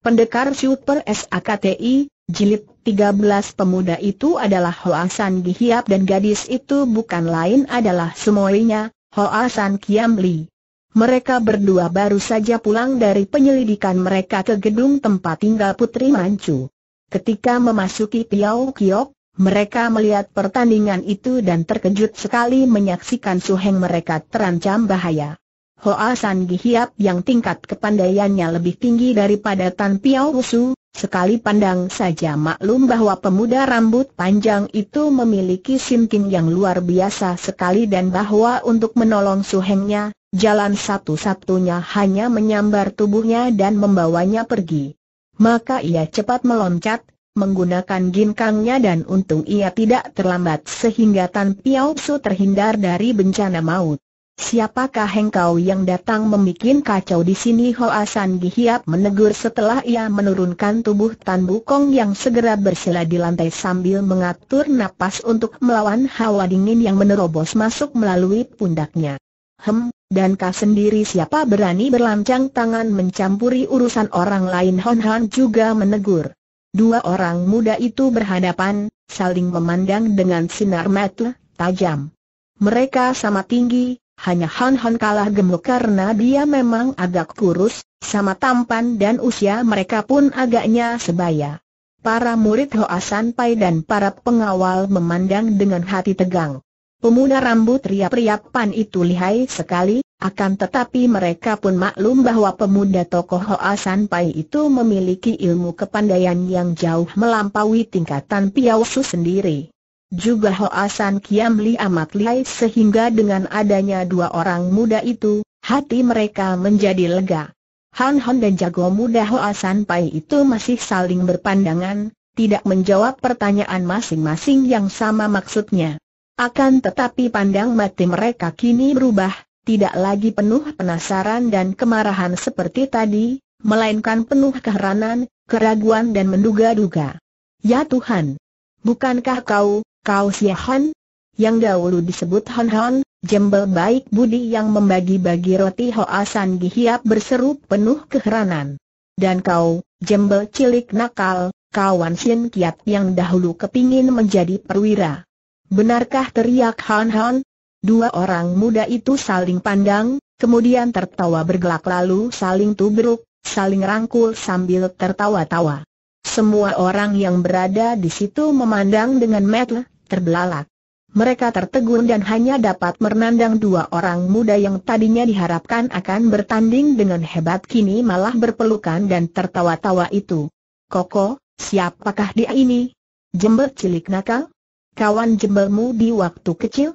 Pendekar Super SAKTI, Jilid 13 pemuda itu adalah Hoasan Gihiap dan gadis itu bukan lain adalah semuanya, Hoasan Kiamli. Mereka berdua baru saja pulang dari penyelidikan mereka ke gedung tempat tinggal Putri Mancu. Ketika memasuki Piau Kiok, mereka melihat pertandingan itu dan terkejut sekali menyaksikan suheng mereka terancam bahaya. Hoa San Gihiap yang tingkat kepandaiannya lebih tinggi daripada Tan Piao Usu, sekali pandang saja maklum bahwa pemuda rambut panjang itu memiliki simping yang luar biasa sekali dan bahwa untuk menolong suhengnya, jalan satu-satunya hanya menyambar tubuhnya dan membawanya pergi. Maka ia cepat meloncat, menggunakan ginkangnya dan untung ia tidak terlambat sehingga Tan Piao Wusu terhindar dari bencana maut. Siapakah engkau yang datang membuat kacau di sini Hoa San Gihiap menegur setelah ia menurunkan tubuh Tan Bukong yang segera bersila di lantai sambil mengatur nafas untuk melawan hawa dingin yang menerobos masuk melalui pundaknya. Hem, dan kau sendiri siapa berani berlancang tangan mencampuri urusan orang lain Hon Han juga menegur. Dua orang muda itu berhadapan, saling memandang dengan sinar mata tajam. Mereka sama tinggi, hanya Han Han kalah gemuk karena dia memang agak kurus, sama tampan dan usia mereka pun agaknya sebaya. Para murid Hoa San Pai dan para pengawal memandang dengan hati tegang. Pemuda rambut riap pan itu lihai sekali, akan tetapi mereka pun maklum bahwa pemuda tokoh Hoa San Pai itu memiliki ilmu kepandaian yang jauh melampaui tingkatan Piausu sendiri. Juga Hoasan Kiamli amat lihai sehingga dengan adanya dua orang muda itu, hati mereka menjadi lega. Han Han dan jago muda Hoasan Pai itu masih saling berpandangan, tidak menjawab pertanyaan masing-masing yang sama maksudnya. Akan tetapi pandang mati mereka kini berubah, tidak lagi penuh penasaran dan kemarahan seperti tadi, melainkan penuh keheranan, keraguan dan menduga-duga. Ya Tuhan, bukankah kau, Kau Siahan, yang dahulu disebut Han Han, jembel baik budi yang membagi-bagi roti Hoasan Gihiap berseru penuh keheranan. Dan kau, jembel cilik nakal, kawan Sien Kiat yang dahulu kepingin menjadi perwira. Benarkah teriak Han Han? Dua orang muda itu saling pandang, kemudian tertawa bergelak lalu saling tubruk, saling rangkul sambil tertawa-tawa. Semua orang yang berada di situ memandang dengan mata terbelalak. Mereka tertegun dan hanya dapat menandang dua orang muda yang tadinya diharapkan akan bertanding dengan hebat kini malah berpelukan dan tertawa-tawa itu. Koko, siapakah dia ini? Jember cilik nakal? Kawan jembermu di waktu kecil?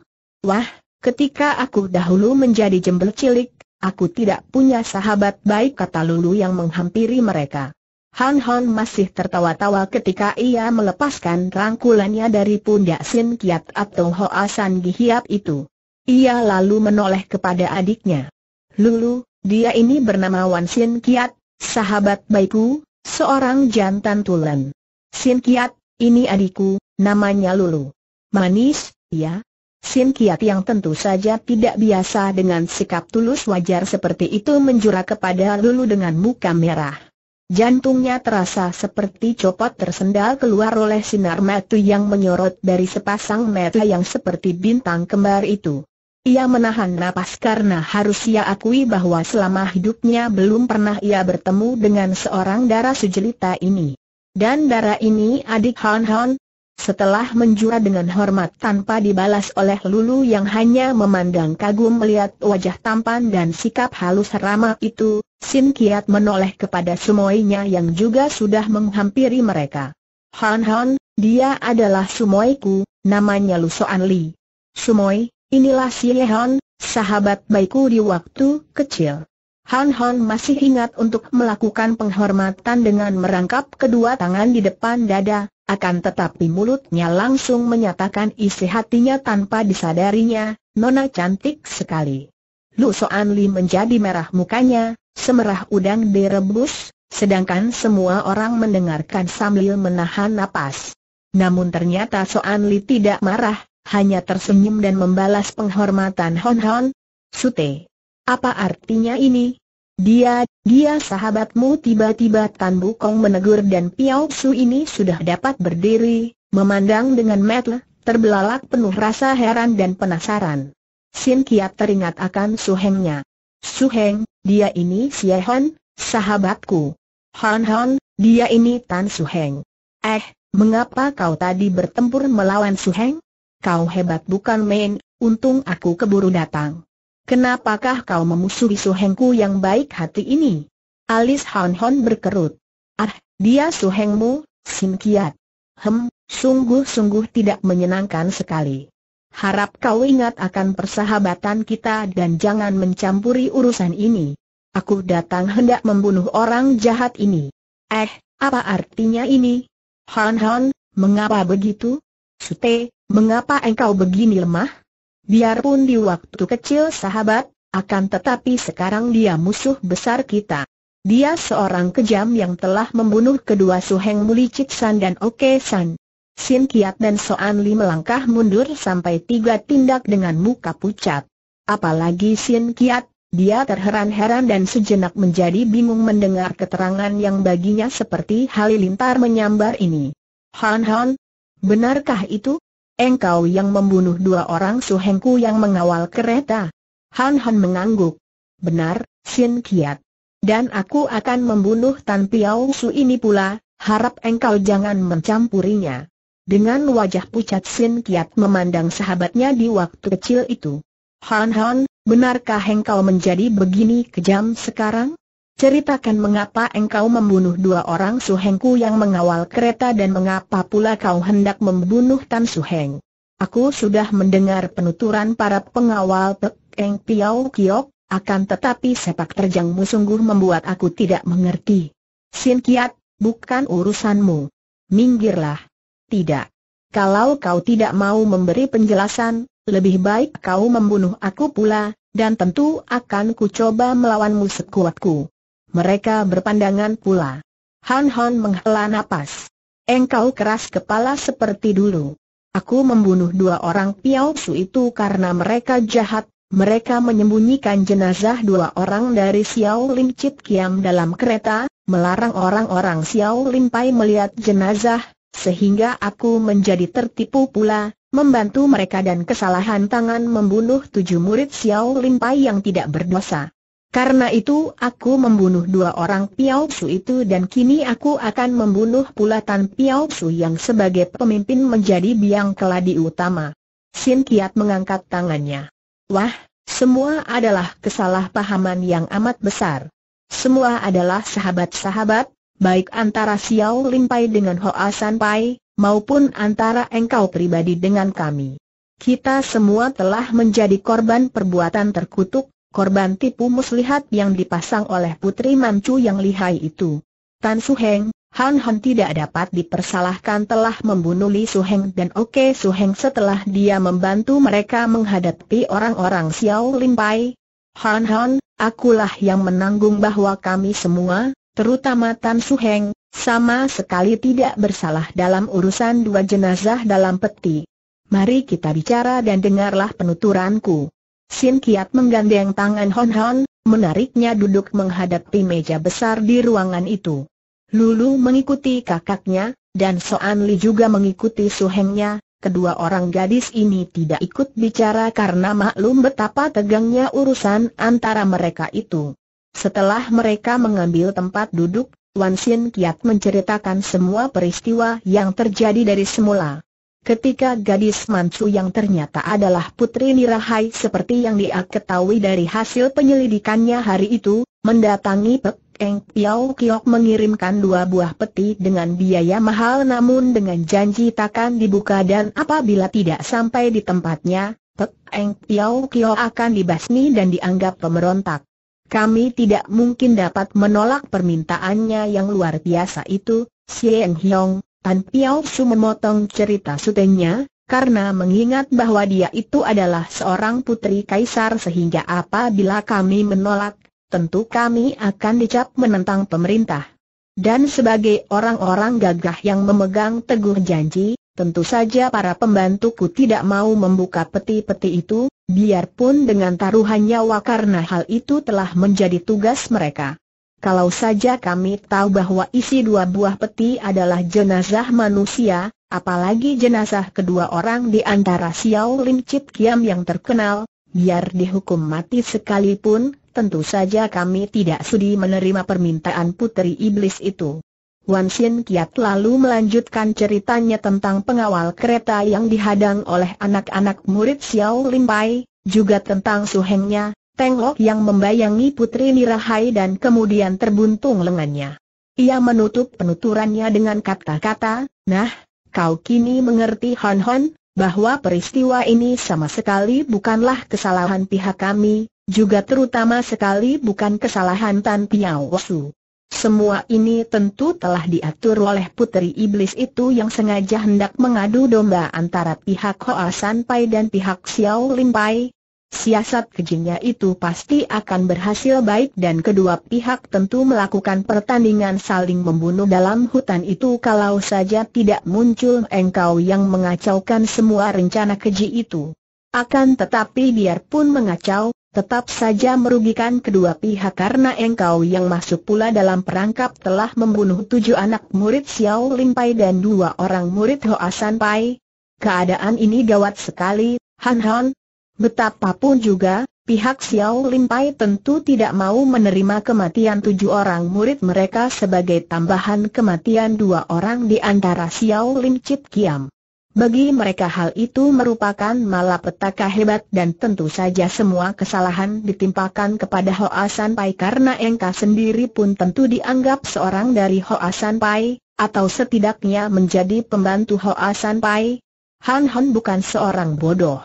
Wah, ketika aku dahulu menjadi jember cilik, aku tidak punya sahabat baik kata Lulu yang menghampiri mereka. Han Han masih tertawa-tawa ketika ia melepaskan rangkulannya dari pundak Sin Kiat atau Hoa San Gihiap itu. Ia lalu menoleh kepada adiknya. Lulu, dia ini bernama Wan Sin Kiat, sahabat baikku, seorang jantan tulen. Sin Kiat, ini adikku, namanya Lulu. Manis, ya? Sin Kiat yang tentu saja tidak biasa dengan sikap tulus wajar seperti itu menjura kepada Lulu dengan muka merah. Jantungnya terasa seperti copot tersendal keluar oleh sinar mata yang menyorot dari sepasang mata yang seperti bintang kembar itu. Ia menahan napas karena harus ia akui bahwa selama hidupnya belum pernah ia bertemu dengan seorang darah sejelita ini. Dan darah ini adik Han Han. Setelah menjura dengan hormat tanpa dibalas oleh Lulu yang hanya memandang kagum melihat wajah tampan dan sikap halus ramah itu, Sin Kiat menoleh kepada sumoinya yang juga sudah menghampiri mereka. Han Han, dia adalah sumoiku, namanya Soan Li. Sumoi, inilah si Ye Han, sahabat baikku di waktu kecil. Han Han masih ingat untuk melakukan penghormatan dengan merangkap kedua tangan di depan dada, akan tetapi mulutnya langsung menyatakan isi hatinya tanpa disadarinya, Nona cantik sekali. Lu Soan Li menjadi merah mukanya, semerah udang direbus, sedangkan semua orang mendengarkan sambil menahan napas. Namun ternyata Soan Li tidak marah, hanya tersenyum dan membalas penghormatan Hon Hon. Sute. Apa artinya ini? Dia, dia sahabatmu tiba-tiba Tan Bukong menegur dan Piao Su ini sudah dapat berdiri, memandang dengan metel, terbelalak penuh rasa heran dan penasaran. Sin Kiat teringat akan Su Hengnya. Su Heng, dia ini Si Hon, sahabatku. Han Han, dia ini Tan Su Heng. Eh, mengapa kau tadi bertempur melawan Su Heng? Kau hebat bukan main, untung aku keburu datang. Kenapakah kau memusuhi Su Hengku yang baik hati ini? Alis Han Han berkerut. Ah, dia Su Hengmu, Sin Kiat. Hem, sungguh-sungguh tidak menyenangkan sekali harap kau ingat akan persahabatan kita dan jangan mencampuri urusan ini. Aku datang hendak membunuh orang jahat ini. Eh, apa artinya ini? Han Han, mengapa begitu? Sute, mengapa engkau begini lemah? Biarpun di waktu kecil sahabat, akan tetapi sekarang dia musuh besar kita. Dia seorang kejam yang telah membunuh kedua Suheng Cik San dan Oke San. Sin Kiat dan Soan Li melangkah mundur sampai tiga tindak dengan muka pucat. Apalagi Sin Kiat, dia terheran-heran dan sejenak menjadi bingung mendengar keterangan yang baginya seperti halilintar menyambar ini. Han Han, benarkah itu? Engkau yang membunuh dua orang suhengku yang mengawal kereta. Han Han mengangguk. Benar, Sin Kiat. Dan aku akan membunuh Tan Piao Su ini pula, harap engkau jangan mencampurinya. Dengan wajah pucat Sin Kiat memandang sahabatnya di waktu kecil itu. Han Han, benarkah engkau menjadi begini kejam sekarang? Ceritakan mengapa engkau membunuh dua orang suhengku yang mengawal kereta dan mengapa pula kau hendak membunuh Tan Suheng. Aku sudah mendengar penuturan para pengawal Pek Eng Piao Kiok, akan tetapi sepak terjangmu sungguh membuat aku tidak mengerti. Sin Kiat, bukan urusanmu. Minggirlah. Tidak. Kalau kau tidak mau memberi penjelasan, lebih baik kau membunuh aku pula, dan tentu akan ku coba melawanmu sekuatku. Mereka berpandangan pula. Han Han menghela napas. Engkau keras kepala seperti dulu. Aku membunuh dua orang Piao Su itu karena mereka jahat, mereka menyembunyikan jenazah dua orang dari Xiao Lim Chit Kiam dalam kereta, melarang orang-orang Xiao Lim Pai melihat jenazah, sehingga aku menjadi tertipu pula, membantu mereka dan kesalahan tangan membunuh tujuh murid Xiao Lin Pai yang tidak berdosa. Karena itu aku membunuh dua orang Piao Su itu dan kini aku akan membunuh pula Tan Piao Su yang sebagai pemimpin menjadi biang keladi utama. Xin Kiat mengangkat tangannya. Wah, semua adalah kesalahpahaman yang amat besar. Semua adalah sahabat-sahabat, baik antara Xiao Limpai dengan Hoa Sanpai, maupun antara engkau pribadi dengan kami. Kita semua telah menjadi korban perbuatan terkutuk, korban tipu muslihat yang dipasang oleh putri Mancu yang lihai itu. Tan Su Heng, Han Han tidak dapat dipersalahkan telah membunuh Li Su Heng dan Oke Su Heng setelah dia membantu mereka menghadapi orang-orang Xiao Limpai. Han Han, akulah yang menanggung bahwa kami semua, terutama Tan Su Heng, sama sekali tidak bersalah dalam urusan dua jenazah dalam peti. Mari kita bicara dan dengarlah penuturanku. Sin Kiat menggandeng tangan Hon Hon, menariknya duduk menghadapi meja besar di ruangan itu. Lulu mengikuti kakaknya, dan Soan Li juga mengikuti Su Hengnya. Kedua orang gadis ini tidak ikut bicara karena maklum betapa tegangnya urusan antara mereka itu. Setelah mereka mengambil tempat duduk, Wan Sin Kiat menceritakan semua peristiwa yang terjadi dari semula. Ketika gadis Mansu yang ternyata adalah putri Nirahai seperti yang dia ketahui dari hasil penyelidikannya hari itu, mendatangi Pek Eng Piao Kiok mengirimkan dua buah peti dengan biaya mahal namun dengan janji takkan dibuka dan apabila tidak sampai di tempatnya, Pek Eng Piao Kiok akan dibasmi dan dianggap pemberontak. Kami tidak mungkin dapat menolak permintaannya yang luar biasa itu, Sieng Hyong, Tan Piao Su memotong cerita sutenya, karena mengingat bahwa dia itu adalah seorang putri kaisar sehingga apabila kami menolak, tentu kami akan dicap menentang pemerintah. Dan sebagai orang-orang gagah yang memegang teguh janji, Tentu saja para pembantuku tidak mau membuka peti-peti itu, biarpun dengan taruhan nyawa karena hal itu telah menjadi tugas mereka. Kalau saja kami tahu bahwa isi dua buah peti adalah jenazah manusia, apalagi jenazah kedua orang di antara Xiao Lim Chit Kiam yang terkenal, biar dihukum mati sekalipun, tentu saja kami tidak sudi menerima permintaan putri iblis itu. Wan Sin Kiat lalu melanjutkan ceritanya tentang pengawal kereta yang dihadang oleh anak-anak murid Xiao Lim juga tentang suhengnya, Teng Lok yang membayangi putri Nirahai dan kemudian terbuntung lengannya. Ia menutup penuturannya dengan kata-kata, Nah, kau kini mengerti Hon Hon, bahwa peristiwa ini sama sekali bukanlah kesalahan pihak kami, juga terutama sekali bukan kesalahan Tan Piao Su. Semua ini tentu telah diatur oleh putri iblis itu yang sengaja hendak mengadu domba antara pihak Hoa San Pai dan pihak Xiao Lin Pai. Siasat kejinya itu pasti akan berhasil baik dan kedua pihak tentu melakukan pertandingan saling membunuh dalam hutan itu kalau saja tidak muncul engkau yang mengacaukan semua rencana keji itu. Akan tetapi biarpun mengacau, Tetap saja merugikan kedua pihak karena engkau yang masuk pula dalam perangkap telah membunuh tujuh anak murid Xiao Lim Pai dan dua orang murid Hoa San Pai. Keadaan ini gawat sekali, Han Han. Betapapun juga, pihak Xiao Lim Pai tentu tidak mau menerima kematian tujuh orang murid mereka sebagai tambahan kematian dua orang di antara Xiao Lim Chit Kiam. Bagi mereka hal itu merupakan malapetaka hebat dan tentu saja semua kesalahan ditimpakan kepada Hoa San Pai karena Engka sendiri pun tentu dianggap seorang dari Hoa San Pai, atau setidaknya menjadi pembantu Hoa San Pai. Han Han bukan seorang bodoh.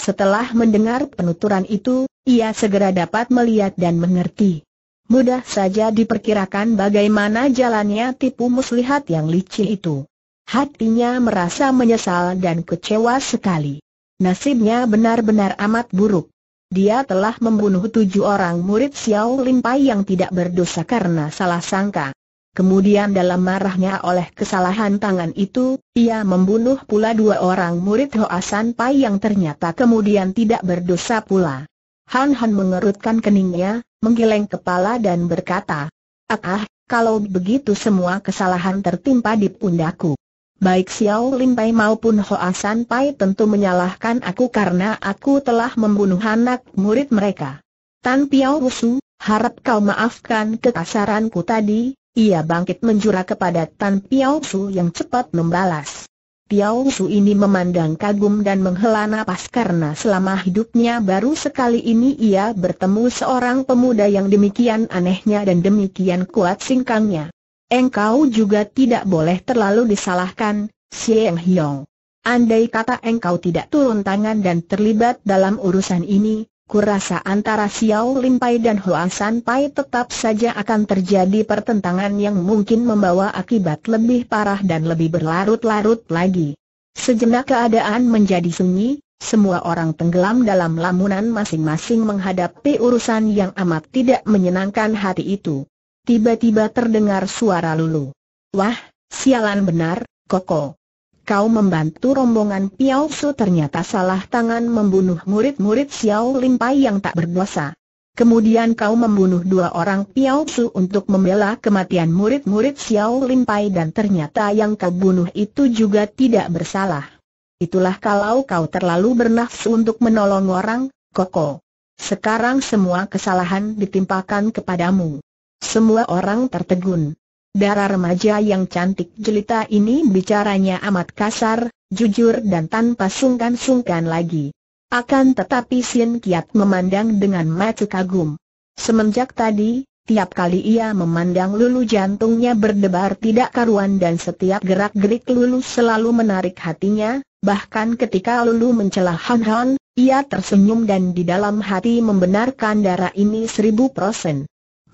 Setelah mendengar penuturan itu, ia segera dapat melihat dan mengerti. Mudah saja diperkirakan bagaimana jalannya tipu muslihat yang licin itu. Hatinya merasa menyesal dan kecewa sekali. Nasibnya benar-benar amat buruk. Dia telah membunuh tujuh orang murid Xiao Lin Pai yang tidak berdosa karena salah sangka. Kemudian dalam marahnya oleh kesalahan tangan itu, ia membunuh pula dua orang murid Hoa San Pai yang ternyata kemudian tidak berdosa pula. Han Han mengerutkan keningnya, menggeleng kepala dan berkata, Ah, kalau begitu semua kesalahan tertimpa di pundaku. Baik Xiao Lim Pai maupun Hoa San Pai tentu menyalahkan aku karena aku telah membunuh anak murid mereka. Tan Piao Wusu, harap kau maafkan kekasaranku tadi, ia bangkit menjura kepada Tan Piao Wusu yang cepat membalas. Piao Wusu ini memandang kagum dan menghela napas karena selama hidupnya baru sekali ini ia bertemu seorang pemuda yang demikian anehnya dan demikian kuat singkangnya. Engkau juga tidak boleh terlalu disalahkan, Sieng Hyong. Andai kata engkau tidak turun tangan dan terlibat dalam urusan ini, kurasa antara Xiao Limpai dan Hua San Pai tetap saja akan terjadi pertentangan yang mungkin membawa akibat lebih parah dan lebih berlarut-larut lagi. Sejenak keadaan menjadi sunyi, semua orang tenggelam dalam lamunan masing-masing menghadapi urusan yang amat tidak menyenangkan hati itu tiba-tiba terdengar suara Lulu. Wah, sialan benar, Koko. Kau membantu rombongan Piao Su ternyata salah tangan membunuh murid-murid Xiao Limpai yang tak berdosa. Kemudian kau membunuh dua orang Piao Su untuk membela kematian murid-murid Xiao Limpai dan ternyata yang kau bunuh itu juga tidak bersalah. Itulah kalau kau terlalu bernafsu untuk menolong orang, Koko. Sekarang semua kesalahan ditimpakan kepadamu. Semua orang tertegun. Darah remaja yang cantik jelita ini bicaranya amat kasar, jujur dan tanpa sungkan-sungkan lagi. Akan tetapi Sien Kiat memandang dengan mata kagum. Semenjak tadi, Tiap kali ia memandang Lulu jantungnya berdebar tidak karuan dan setiap gerak-gerik Lulu selalu menarik hatinya, bahkan ketika Lulu mencela Han Han, ia tersenyum dan di dalam hati membenarkan darah ini seribu persen.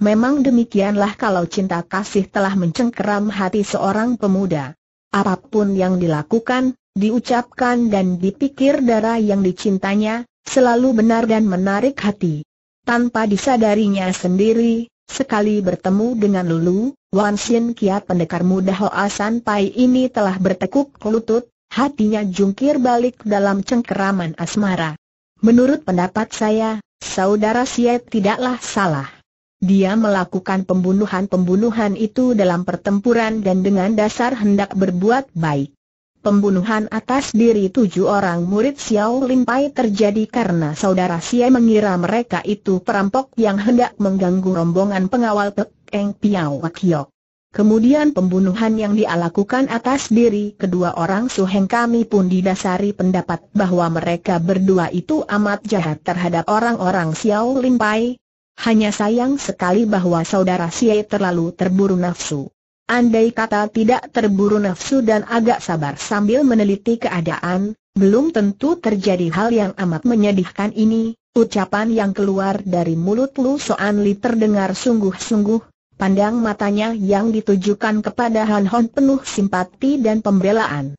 Memang demikianlah kalau cinta kasih telah mencengkeram hati seorang pemuda. Apapun yang dilakukan, diucapkan dan dipikir darah yang dicintanya, selalu benar dan menarik hati. Tanpa disadarinya sendiri, sekali bertemu dengan Lulu, Wan Xin Kia pendekar muda Hoa San Pai ini telah bertekuk lutut, hatinya jungkir balik dalam cengkeraman asmara. Menurut pendapat saya, saudara Siet tidaklah salah. Dia melakukan pembunuhan-pembunuhan itu dalam pertempuran dan dengan dasar hendak berbuat baik. Pembunuhan atas diri tujuh orang murid Xiao Lin Pai terjadi karena saudara Xie mengira mereka itu perampok yang hendak mengganggu rombongan pengawal Pek Eng Piao Kiok. Kemudian pembunuhan yang dia lakukan atas diri kedua orang Heng kami pun didasari pendapat bahwa mereka berdua itu amat jahat terhadap orang-orang Xiao Lin Pai, hanya sayang sekali bahwa saudara Xie terlalu terburu nafsu. Andai kata tidak terburu nafsu dan agak sabar sambil meneliti keadaan, belum tentu terjadi hal yang amat menyedihkan ini. Ucapan yang keluar dari mulut Lu Soan Li terdengar sungguh-sungguh, pandang matanya yang ditujukan kepada Han Hon penuh simpati dan pembelaan.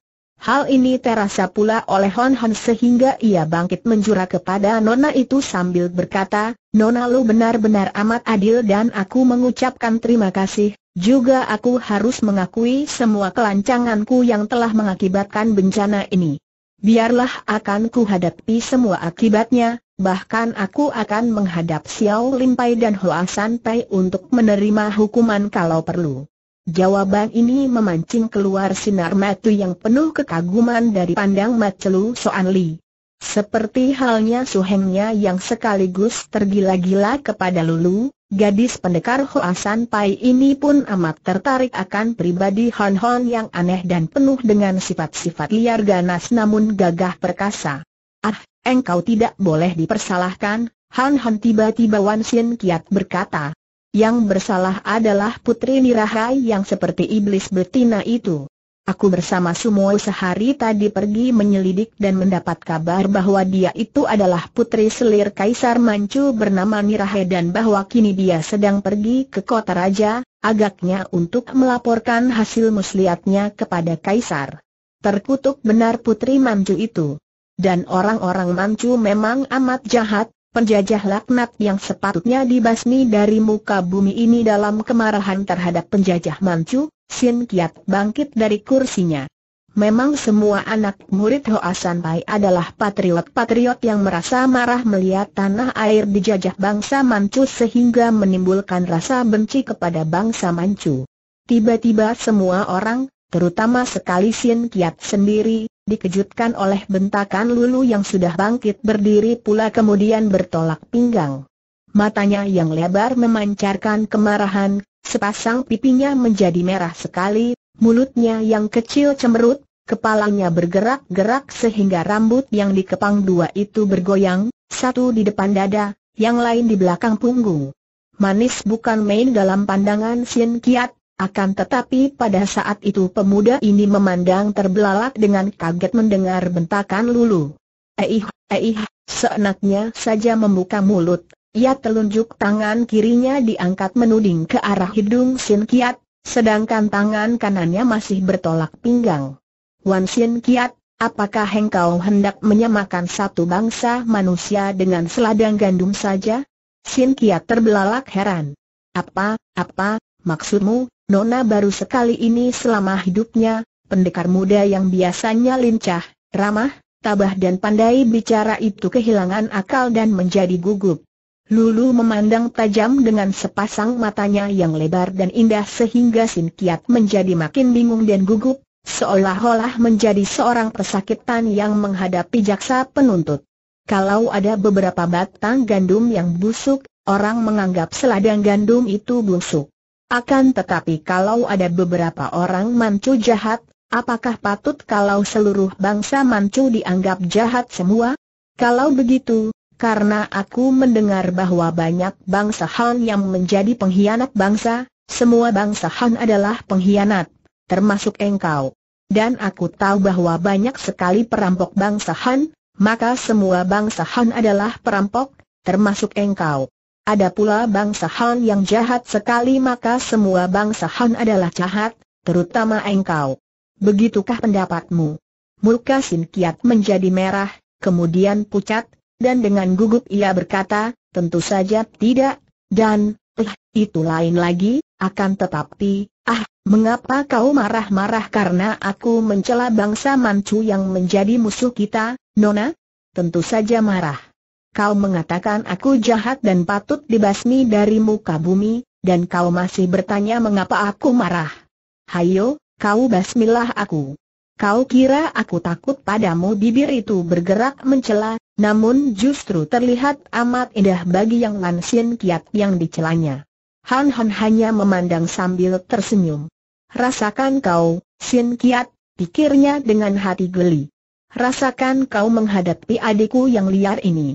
Hal ini terasa pula oleh Hon Hon sehingga ia bangkit menjura kepada Nona itu sambil berkata, Nona lu benar-benar amat adil dan aku mengucapkan terima kasih, juga aku harus mengakui semua kelancanganku yang telah mengakibatkan bencana ini. Biarlah akan ku hadapi semua akibatnya, bahkan aku akan menghadap Xiao Limpai dan Hoa San Pai untuk menerima hukuman kalau perlu. Jawaban ini memancing keluar sinar mata yang penuh kekaguman dari pandang Macelu Soan Li. Seperti halnya suhengnya yang sekaligus tergila-gila kepada Lulu, gadis pendekar Hoasan Pai ini pun amat tertarik akan pribadi Hon Hon yang aneh dan penuh dengan sifat-sifat liar ganas namun gagah perkasa. Ah, engkau tidak boleh dipersalahkan, Han Han tiba-tiba Wan Sien Kiat berkata. Yang bersalah adalah putri Nirahai yang seperti iblis betina itu. Aku bersama semua sehari tadi pergi menyelidik dan mendapat kabar bahwa dia itu adalah putri selir Kaisar Mancu bernama Nirahe dan bahwa kini dia sedang pergi ke kota raja, agaknya untuk melaporkan hasil muslihatnya kepada Kaisar. Terkutuk benar putri Mancu itu. Dan orang-orang Mancu memang amat jahat, penjajah laknat yang sepatutnya dibasmi dari muka bumi ini dalam kemarahan terhadap penjajah Manchu, Sin Kiat bangkit dari kursinya. Memang semua anak murid Hoa Sanpai adalah patriot-patriot yang merasa marah melihat tanah air dijajah bangsa Manchu sehingga menimbulkan rasa benci kepada bangsa Manchu. Tiba-tiba semua orang, terutama sekali Sin Kiat sendiri, dikejutkan oleh bentakan Lulu yang sudah bangkit berdiri pula kemudian bertolak pinggang. Matanya yang lebar memancarkan kemarahan, sepasang pipinya menjadi merah sekali, mulutnya yang kecil cemberut, kepalanya bergerak-gerak sehingga rambut yang dikepang dua itu bergoyang, satu di depan dada, yang lain di belakang punggung. Manis bukan main dalam pandangan Sien Kiat, akan tetapi pada saat itu pemuda ini memandang terbelalak dengan kaget mendengar bentakan Lulu. Eih, eih, seenaknya saja membuka mulut, ia telunjuk tangan kirinya diangkat menuding ke arah hidung Sin Kiat, sedangkan tangan kanannya masih bertolak pinggang. Wan Sin Kiat, apakah engkau hendak menyamakan satu bangsa manusia dengan seladang gandum saja? Sin Kiat terbelalak heran. Apa, apa, maksudmu, Nona baru sekali ini selama hidupnya, pendekar muda yang biasanya lincah, ramah, tabah dan pandai bicara itu kehilangan akal dan menjadi gugup. Lulu memandang tajam dengan sepasang matanya yang lebar dan indah sehingga Sin Kiat menjadi makin bingung dan gugup, seolah-olah menjadi seorang pesakitan yang menghadapi jaksa penuntut. Kalau ada beberapa batang gandum yang busuk, orang menganggap seladang gandum itu busuk. Akan tetapi kalau ada beberapa orang mancu jahat, apakah patut kalau seluruh bangsa mancu dianggap jahat semua? Kalau begitu, karena aku mendengar bahwa banyak bangsa Han yang menjadi pengkhianat bangsa, semua bangsa Han adalah pengkhianat, termasuk engkau. Dan aku tahu bahwa banyak sekali perampok bangsa Han, maka semua bangsa Han adalah perampok, termasuk engkau. Ada pula bangsa Han yang jahat sekali maka semua bangsa Han adalah jahat, terutama engkau. Begitukah pendapatmu? Muka Sin Kiat menjadi merah, kemudian pucat, dan dengan gugup ia berkata, tentu saja tidak, dan, eh, itu lain lagi, akan tetapi, ah, mengapa kau marah-marah karena aku mencela bangsa Manchu yang menjadi musuh kita, Nona? Tentu saja marah. Kau mengatakan aku jahat dan patut dibasmi dari muka bumi, dan kau masih bertanya mengapa aku marah. Hayo, kau basmilah aku. Kau kira aku takut padamu bibir itu bergerak mencela, namun justru terlihat amat indah bagi yang lansin kiat yang dicelanya. Han Han hanya memandang sambil tersenyum. Rasakan kau, Sin Kiat, pikirnya dengan hati geli. Rasakan kau menghadapi adikku yang liar ini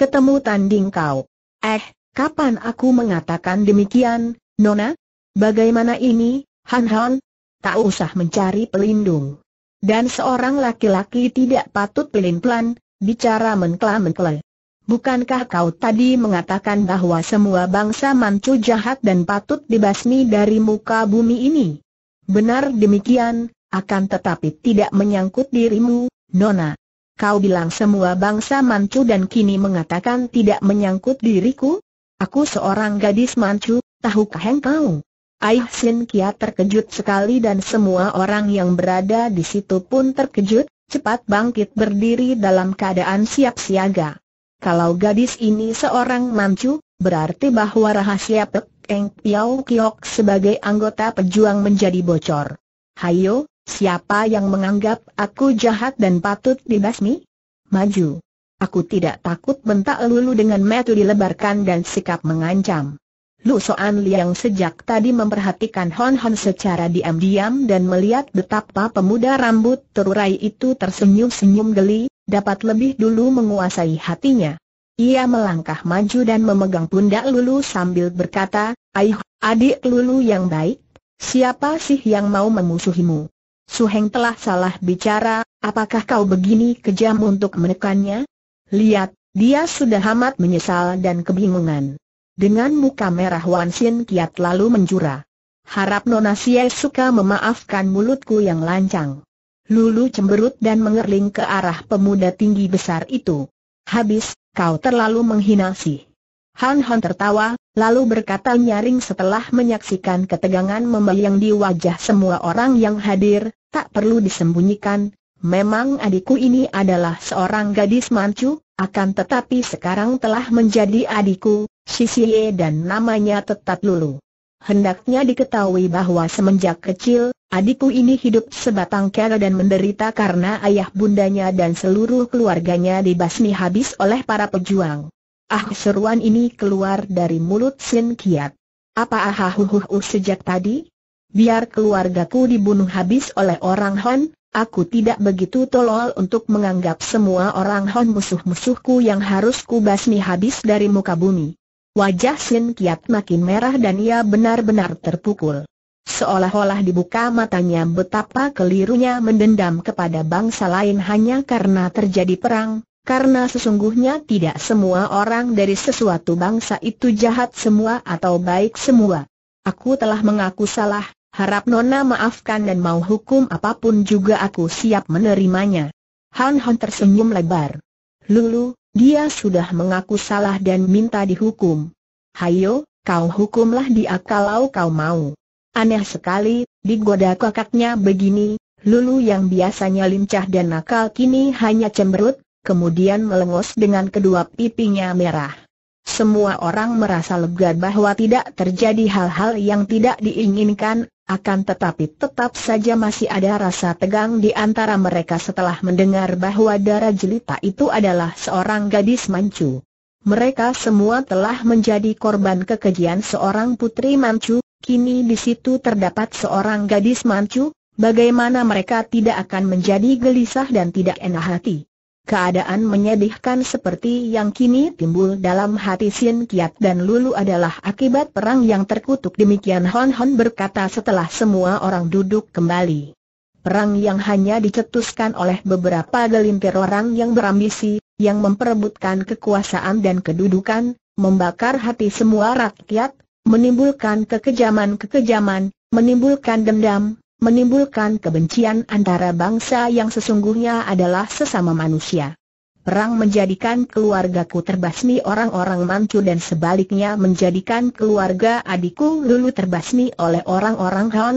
ketemu tanding kau. Eh, kapan aku mengatakan demikian, Nona? Bagaimana ini, Han Han? Tak usah mencari pelindung. Dan seorang laki-laki tidak patut pelin-pelan, bicara menkla-menkle. Bukankah kau tadi mengatakan bahwa semua bangsa mancu jahat dan patut dibasmi dari muka bumi ini? Benar demikian, akan tetapi tidak menyangkut dirimu, Nona. Kau bilang semua bangsa Manchu dan kini mengatakan tidak menyangkut diriku? Aku seorang gadis Manchu, tahukah engkau? Ai Sin Kia terkejut sekali dan semua orang yang berada di situ pun terkejut, cepat bangkit berdiri dalam keadaan siap siaga. Kalau gadis ini seorang Manchu, berarti bahwa rahasia Pek Eng Piao Kiok sebagai anggota pejuang menjadi bocor. Hayo, Siapa yang menganggap aku jahat dan patut dibasmi? Maju. Aku tidak takut bentak Lulu dengan metu dilebarkan dan sikap mengancam. Lu Soan Liang sejak tadi memperhatikan Hon Hon secara diam-diam dan melihat betapa pemuda rambut terurai itu tersenyum-senyum geli, dapat lebih dulu menguasai hatinya. Ia melangkah maju dan memegang pundak Lulu sambil berkata, Aih, adik Lulu yang baik, siapa sih yang mau memusuhimu? Suheng telah salah bicara, apakah kau begini kejam untuk menekannya? Lihat, dia sudah amat menyesal dan kebingungan. Dengan muka merah Wan Sin kiat lalu menjura. Harap Nona Xie suka memaafkan mulutku yang lancang. Lulu cemberut dan mengerling ke arah pemuda tinggi besar itu. Habis, kau terlalu menghina sih. Han Han tertawa, lalu berkata nyaring setelah menyaksikan ketegangan membayang di wajah semua orang yang hadir, tak perlu disembunyikan, memang adikku ini adalah seorang gadis mancu, akan tetapi sekarang telah menjadi adikku, Sisie dan namanya tetap Lulu. Hendaknya diketahui bahwa semenjak kecil, adikku ini hidup sebatang kara dan menderita karena ayah bundanya dan seluruh keluarganya dibasmi habis oleh para pejuang. Ah seruan ini keluar dari mulut Sin Kiat. Apa ahahuhuhu sejak tadi? Biar keluargaku dibunuh habis oleh orang Hon, aku tidak begitu tolol untuk menganggap semua orang Hon musuh-musuhku yang harus kubasmi habis dari muka bumi. Wajah Sin Kiat makin merah dan ia benar-benar terpukul. Seolah-olah dibuka matanya betapa kelirunya mendendam kepada bangsa lain hanya karena terjadi perang, karena sesungguhnya tidak semua orang dari sesuatu bangsa itu jahat semua atau baik semua. Aku telah mengaku salah, harap Nona maafkan dan mau hukum apapun juga aku siap menerimanya. Han Han tersenyum lebar. Lulu, dia sudah mengaku salah dan minta dihukum. Hayo, kau hukumlah dia kalau kau mau. Aneh sekali, digoda kakaknya begini, Lulu yang biasanya lincah dan nakal kini hanya cemberut, kemudian melengos dengan kedua pipinya merah. Semua orang merasa lega bahwa tidak terjadi hal-hal yang tidak diinginkan, akan tetapi tetap saja masih ada rasa tegang di antara mereka setelah mendengar bahwa darah jelita itu adalah seorang gadis mancu. Mereka semua telah menjadi korban kekejian seorang putri mancu, kini di situ terdapat seorang gadis mancu, bagaimana mereka tidak akan menjadi gelisah dan tidak enak hati. Keadaan menyedihkan seperti yang kini timbul dalam hati Sin Kiat dan Lulu adalah akibat perang yang terkutuk demikian Hon Hon berkata setelah semua orang duduk kembali. Perang yang hanya dicetuskan oleh beberapa gelintir orang yang berambisi, yang memperebutkan kekuasaan dan kedudukan, membakar hati semua rakyat, menimbulkan kekejaman-kekejaman, menimbulkan dendam, menimbulkan kebencian antara bangsa yang sesungguhnya adalah sesama manusia. Perang menjadikan keluargaku terbasmi orang-orang Manchu dan sebaliknya menjadikan keluarga adikku Lulu terbasmi oleh orang-orang Han.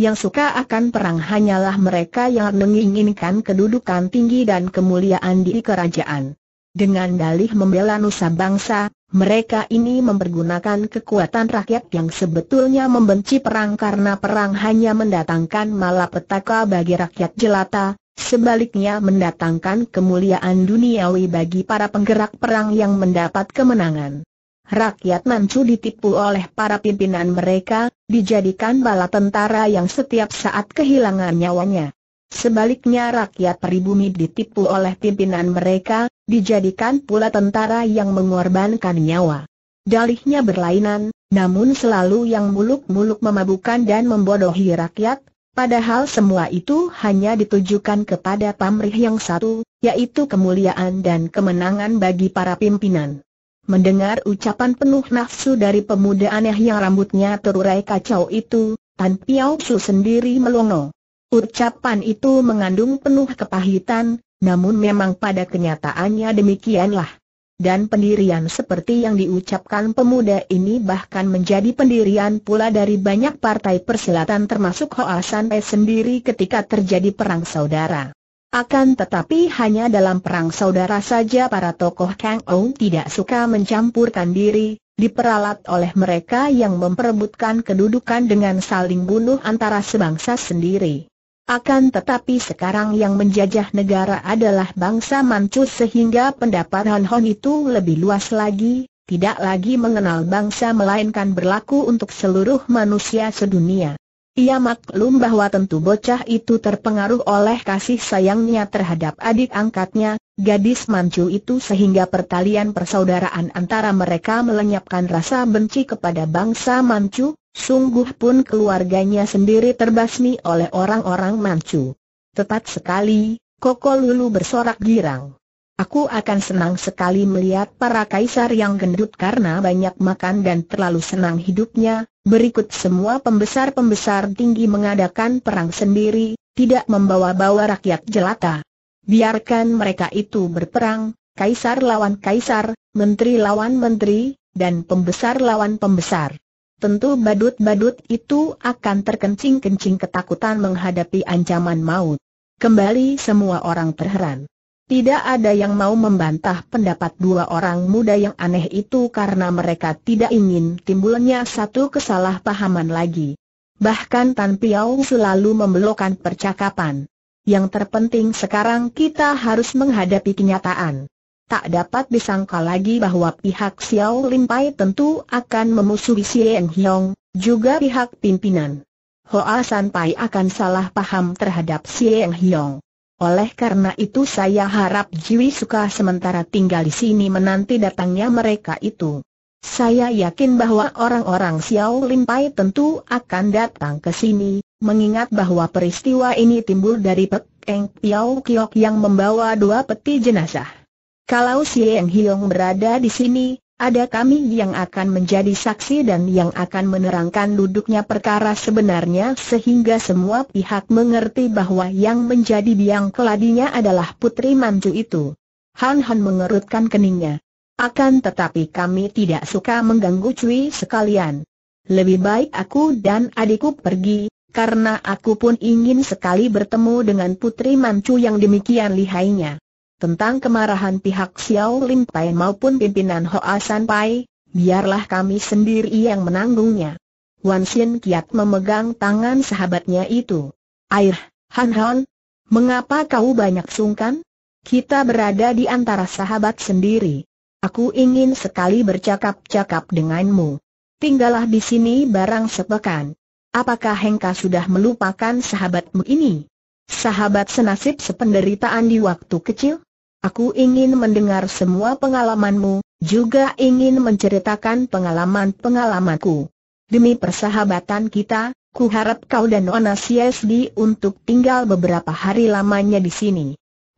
Yang suka akan perang hanyalah mereka yang menginginkan kedudukan tinggi dan kemuliaan di kerajaan. Dengan dalih membela nusa bangsa, mereka ini mempergunakan kekuatan rakyat yang sebetulnya membenci perang karena perang hanya mendatangkan malapetaka bagi rakyat jelata, sebaliknya mendatangkan kemuliaan duniawi bagi para penggerak perang yang mendapat kemenangan. Rakyat Manchu ditipu oleh para pimpinan mereka, dijadikan bala tentara yang setiap saat kehilangan nyawanya. Sebaliknya rakyat peribumi ditipu oleh pimpinan mereka, dijadikan pula tentara yang mengorbankan nyawa. Dalihnya berlainan, namun selalu yang muluk-muluk memabukkan dan membodohi rakyat, padahal semua itu hanya ditujukan kepada pamrih yang satu, yaitu kemuliaan dan kemenangan bagi para pimpinan. Mendengar ucapan penuh nafsu dari pemuda aneh yang rambutnya terurai kacau itu, Tan Piao Su sendiri melongo. Ucapan itu mengandung penuh kepahitan, namun memang pada kenyataannya demikianlah. Dan pendirian seperti yang diucapkan pemuda ini bahkan menjadi pendirian pula dari banyak partai persilatan termasuk Hoa Pe sendiri ketika terjadi perang saudara. Akan tetapi hanya dalam perang saudara saja para tokoh Kang Ou tidak suka mencampurkan diri, diperalat oleh mereka yang memperebutkan kedudukan dengan saling bunuh antara sebangsa sendiri. Akan tetapi sekarang yang menjajah negara adalah bangsa Mancus sehingga pendapatan Hon itu lebih luas lagi, tidak lagi mengenal bangsa melainkan berlaku untuk seluruh manusia sedunia. Ia maklum bahwa tentu bocah itu terpengaruh oleh kasih sayangnya terhadap adik angkatnya, gadis mancu itu sehingga pertalian persaudaraan antara mereka melenyapkan rasa benci kepada bangsa mancu, Sungguh pun keluarganya sendiri terbasmi oleh orang-orang Manchu. Tepat sekali, Koko Lulu bersorak girang. Aku akan senang sekali melihat para kaisar yang gendut karena banyak makan dan terlalu senang hidupnya. Berikut semua pembesar-pembesar tinggi mengadakan perang sendiri, tidak membawa-bawa rakyat jelata. Biarkan mereka itu berperang, kaisar lawan kaisar, menteri lawan menteri, dan pembesar lawan pembesar tentu badut-badut itu akan terkencing-kencing ketakutan menghadapi ancaman maut. Kembali semua orang terheran. Tidak ada yang mau membantah pendapat dua orang muda yang aneh itu karena mereka tidak ingin timbulnya satu kesalahpahaman lagi. Bahkan Tan Piao selalu membelokkan percakapan. Yang terpenting sekarang kita harus menghadapi kenyataan. Tak dapat disangka lagi bahwa pihak Xiao Lim Pai tentu akan memusuhi Sieng Hiong, juga pihak pimpinan. Hoa San Pai akan salah paham terhadap Sieng Hiong. Oleh karena itu saya harap Jiwi Suka sementara tinggal di sini menanti datangnya mereka itu. Saya yakin bahwa orang-orang Xiao Lim Pai tentu akan datang ke sini, mengingat bahwa peristiwa ini timbul dari Pek Eng Piao Kiok yang membawa dua peti jenazah. Kalau si Yang Hiong berada di sini, ada kami yang akan menjadi saksi dan yang akan menerangkan duduknya perkara sebenarnya sehingga semua pihak mengerti bahwa yang menjadi biang keladinya adalah putri Manju itu. Han Han mengerutkan keningnya. Akan tetapi kami tidak suka mengganggu Cui sekalian. Lebih baik aku dan adikku pergi, karena aku pun ingin sekali bertemu dengan putri Mancu yang demikian lihainya. Tentang kemarahan pihak Xiao Lim Pai maupun pimpinan Hoa San Pai, biarlah kami sendiri yang menanggungnya. Wan Xin kiat memegang tangan sahabatnya itu. Air, Han Han, mengapa kau banyak sungkan? Kita berada di antara sahabat sendiri. Aku ingin sekali bercakap-cakap denganmu. Tinggallah di sini barang sepekan. Apakah Hengka sudah melupakan sahabatmu ini? Sahabat senasib sependeritaan di waktu kecil? Aku ingin mendengar semua pengalamanmu, juga ingin menceritakan pengalaman-pengalamanku. Demi persahabatan kita, ku harap kau dan Nona CSD untuk tinggal beberapa hari lamanya di sini.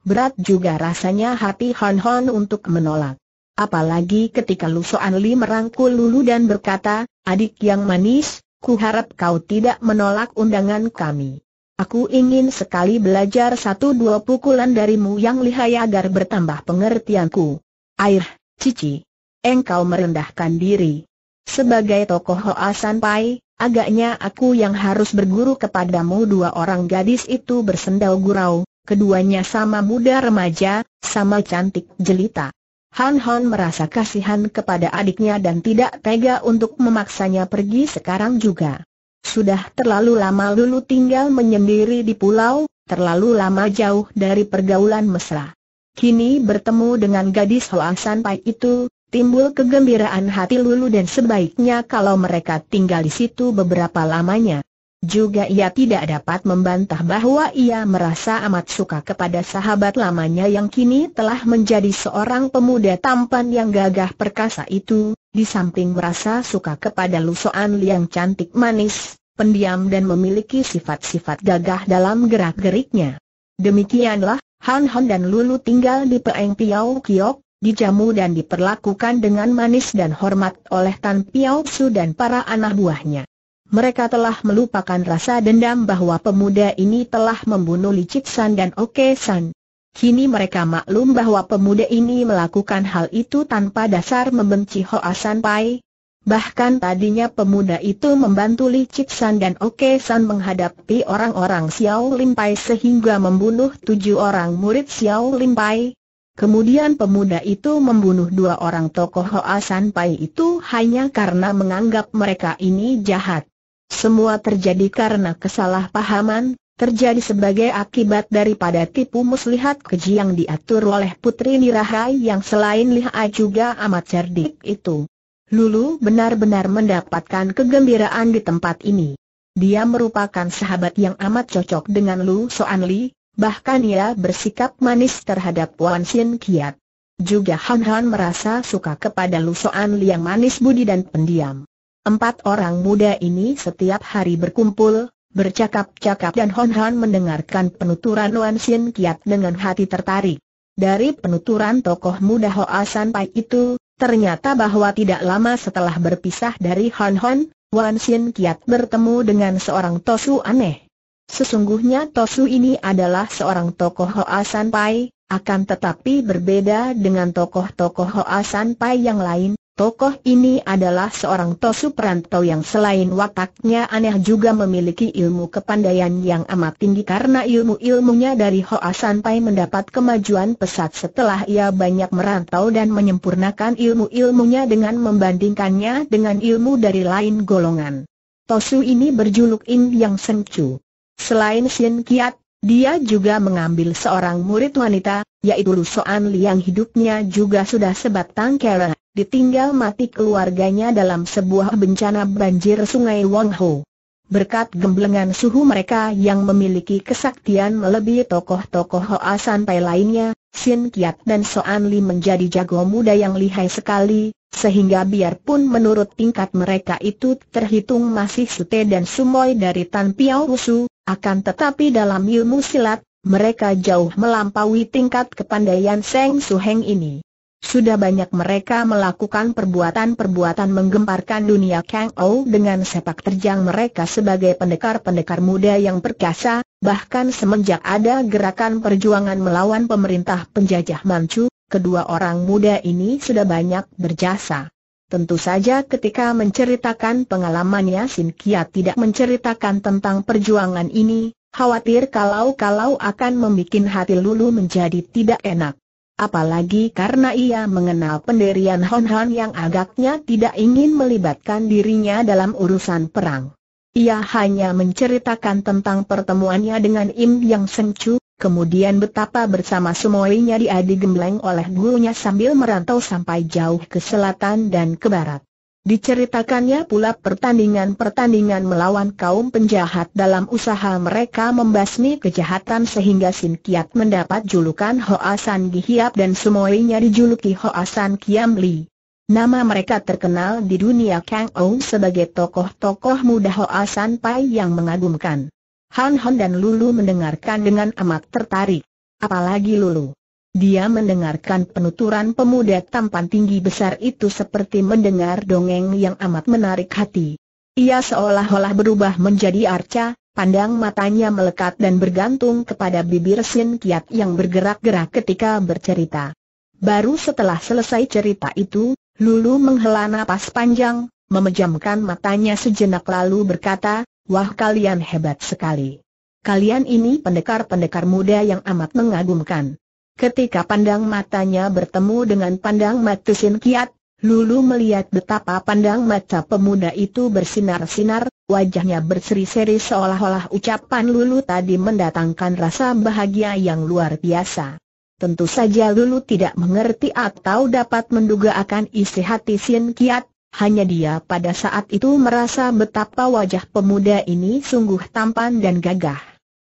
Berat juga rasanya hati Hon Hon untuk menolak. Apalagi ketika Lu Soan Li merangkul Lulu dan berkata, adik yang manis, ku harap kau tidak menolak undangan kami. Aku ingin sekali belajar satu dua pukulan darimu yang lihai agar bertambah pengertianku. Air, Cici. Engkau merendahkan diri. Sebagai tokoh Hoasan Pai, agaknya aku yang harus berguru kepadamu dua orang gadis itu bersendau gurau, keduanya sama muda remaja, sama cantik jelita. Han Han merasa kasihan kepada adiknya dan tidak tega untuk memaksanya pergi sekarang juga. Sudah terlalu lama Lulu tinggal menyendiri di pulau, terlalu lama jauh dari pergaulan mesra. Kini bertemu dengan gadis Hoa Sanpai itu, timbul kegembiraan hati Lulu dan sebaiknya kalau mereka tinggal di situ beberapa lamanya. Juga ia tidak dapat membantah bahwa ia merasa amat suka kepada sahabat lamanya yang kini telah menjadi seorang pemuda tampan yang gagah perkasa itu, di samping merasa suka kepada Lusoan yang cantik manis, pendiam dan memiliki sifat-sifat gagah dalam gerak-geriknya. Demikianlah, Han Han dan Lulu tinggal di Peeng Piau Kiok, dijamu dan diperlakukan dengan manis dan hormat oleh Tan Piao Su dan para anak buahnya. Mereka telah melupakan rasa dendam bahwa pemuda ini telah membunuh Licik San dan Oke San. Kini mereka maklum bahwa pemuda ini melakukan hal itu tanpa dasar membenci Hoa San Pai. Bahkan tadinya pemuda itu membantu Li Chik San dan Oke San menghadapi orang-orang Xiao Lim Pai sehingga membunuh tujuh orang murid Xiao Lim Pai. Kemudian pemuda itu membunuh dua orang tokoh Hoa San Pai itu hanya karena menganggap mereka ini jahat. Semua terjadi karena kesalahpahaman, terjadi sebagai akibat daripada tipu muslihat keji yang diatur oleh Putri Nirahai yang selain lihai juga amat cerdik itu. Lulu benar-benar mendapatkan kegembiraan di tempat ini. Dia merupakan sahabat yang amat cocok dengan Lu Soan Li, bahkan ia bersikap manis terhadap Wan Sin Kiat. Juga Han Han merasa suka kepada Lu Soan Li yang manis budi dan pendiam. Empat orang muda ini setiap hari berkumpul, Bercakap-cakap dan Hon Han mendengarkan penuturan Wan Sin Kiat dengan hati tertarik. Dari penuturan tokoh muda Hoa San Pai itu, ternyata bahwa tidak lama setelah berpisah dari Hon Hon, Wan Sin Kiat bertemu dengan seorang Tosu aneh. Sesungguhnya Tosu ini adalah seorang tokoh Hoa San Pai, akan tetapi berbeda dengan tokoh-tokoh Hoa San Pai yang lain, Tokoh ini adalah seorang Tosu perantau yang selain wataknya aneh juga memiliki ilmu kepandaian yang amat tinggi karena ilmu-ilmunya dari Hoa sampai mendapat kemajuan pesat setelah ia banyak merantau dan menyempurnakan ilmu-ilmunya dengan membandingkannya dengan ilmu dari lain golongan. Tosu ini berjuluk In Yang Sengcu. Selain Sien Kiat dia juga mengambil seorang murid wanita, yaitu Soan Li yang hidupnya juga sudah sebatang kera, ditinggal mati keluarganya dalam sebuah bencana banjir sungai Ho. Berkat gemblengan suhu mereka yang memiliki kesaktian melebihi tokoh-tokoh Hoa Sanpai lainnya, Sin Kiat dan Soan Li menjadi jago muda yang lihai sekali, sehingga biarpun menurut tingkat mereka itu terhitung masih sute dan sumoy dari Tan Piao Rusu, akan tetapi dalam ilmu silat, mereka jauh melampaui tingkat kepandaian Seng Suheng ini. Sudah banyak mereka melakukan perbuatan-perbuatan menggemparkan dunia Kang Ou dengan sepak terjang mereka sebagai pendekar-pendekar muda yang perkasa, bahkan semenjak ada gerakan perjuangan melawan pemerintah penjajah Manchu, kedua orang muda ini sudah banyak berjasa. Tentu saja ketika menceritakan pengalamannya Sin Kia tidak menceritakan tentang perjuangan ini, khawatir kalau-kalau akan membuat hati Lulu menjadi tidak enak apalagi karena ia mengenal pendirian Hon Han yang agaknya tidak ingin melibatkan dirinya dalam urusan perang. Ia hanya menceritakan tentang pertemuannya dengan Im Yang Sengcu, kemudian betapa bersama semuanya dia digembleng oleh gurunya sambil merantau sampai jauh ke selatan dan ke barat. Diceritakannya pula pertandingan-pertandingan melawan kaum penjahat dalam usaha mereka membasmi kejahatan sehingga Sin Kiat mendapat julukan Hoa San Gihiap dan semuanya dijuluki Hoa San Kiam Li. Nama mereka terkenal di dunia Kang Ong sebagai tokoh-tokoh muda Hoa San Pai yang mengagumkan. Han Han dan Lulu mendengarkan dengan amat tertarik. Apalagi Lulu. Dia mendengarkan penuturan pemuda tampan tinggi besar itu seperti mendengar dongeng yang amat menarik hati. Ia seolah-olah berubah menjadi arca, Pandang matanya melekat dan bergantung kepada bibir Sin Kiat yang bergerak-gerak ketika bercerita. Baru setelah selesai cerita itu, Lulu menghela napas panjang, memejamkan matanya sejenak lalu berkata, Wah kalian hebat sekali. Kalian ini pendekar-pendekar muda yang amat mengagumkan. Ketika pandang matanya bertemu dengan pandang mata Sin Kiat, Lulu melihat betapa pandang mata pemuda itu bersinar-sinar, wajahnya berseri-seri seolah-olah ucapan Lulu tadi mendatangkan rasa bahagia yang luar biasa. Tentu saja Lulu tidak mengerti atau dapat menduga akan isi hati Sin Kiat, hanya dia pada saat itu merasa betapa wajah pemuda ini sungguh tampan dan gagah.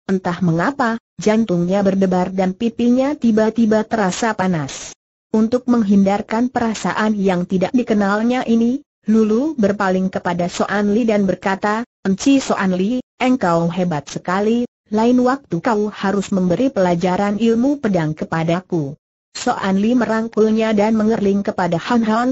Entah mengapa, jantungnya berdebar dan pipinya tiba-tiba terasa panas. Untuk menghindarkan perasaan yang tidak dikenalnya ini, Lulu berpaling kepada Soan Li dan berkata, Enci Soan Li, engkau hebat sekali, lain waktu kau harus memberi pelajaran ilmu pedang kepadaku. Soan Li merangkulnya dan mengerling kepada Han Han.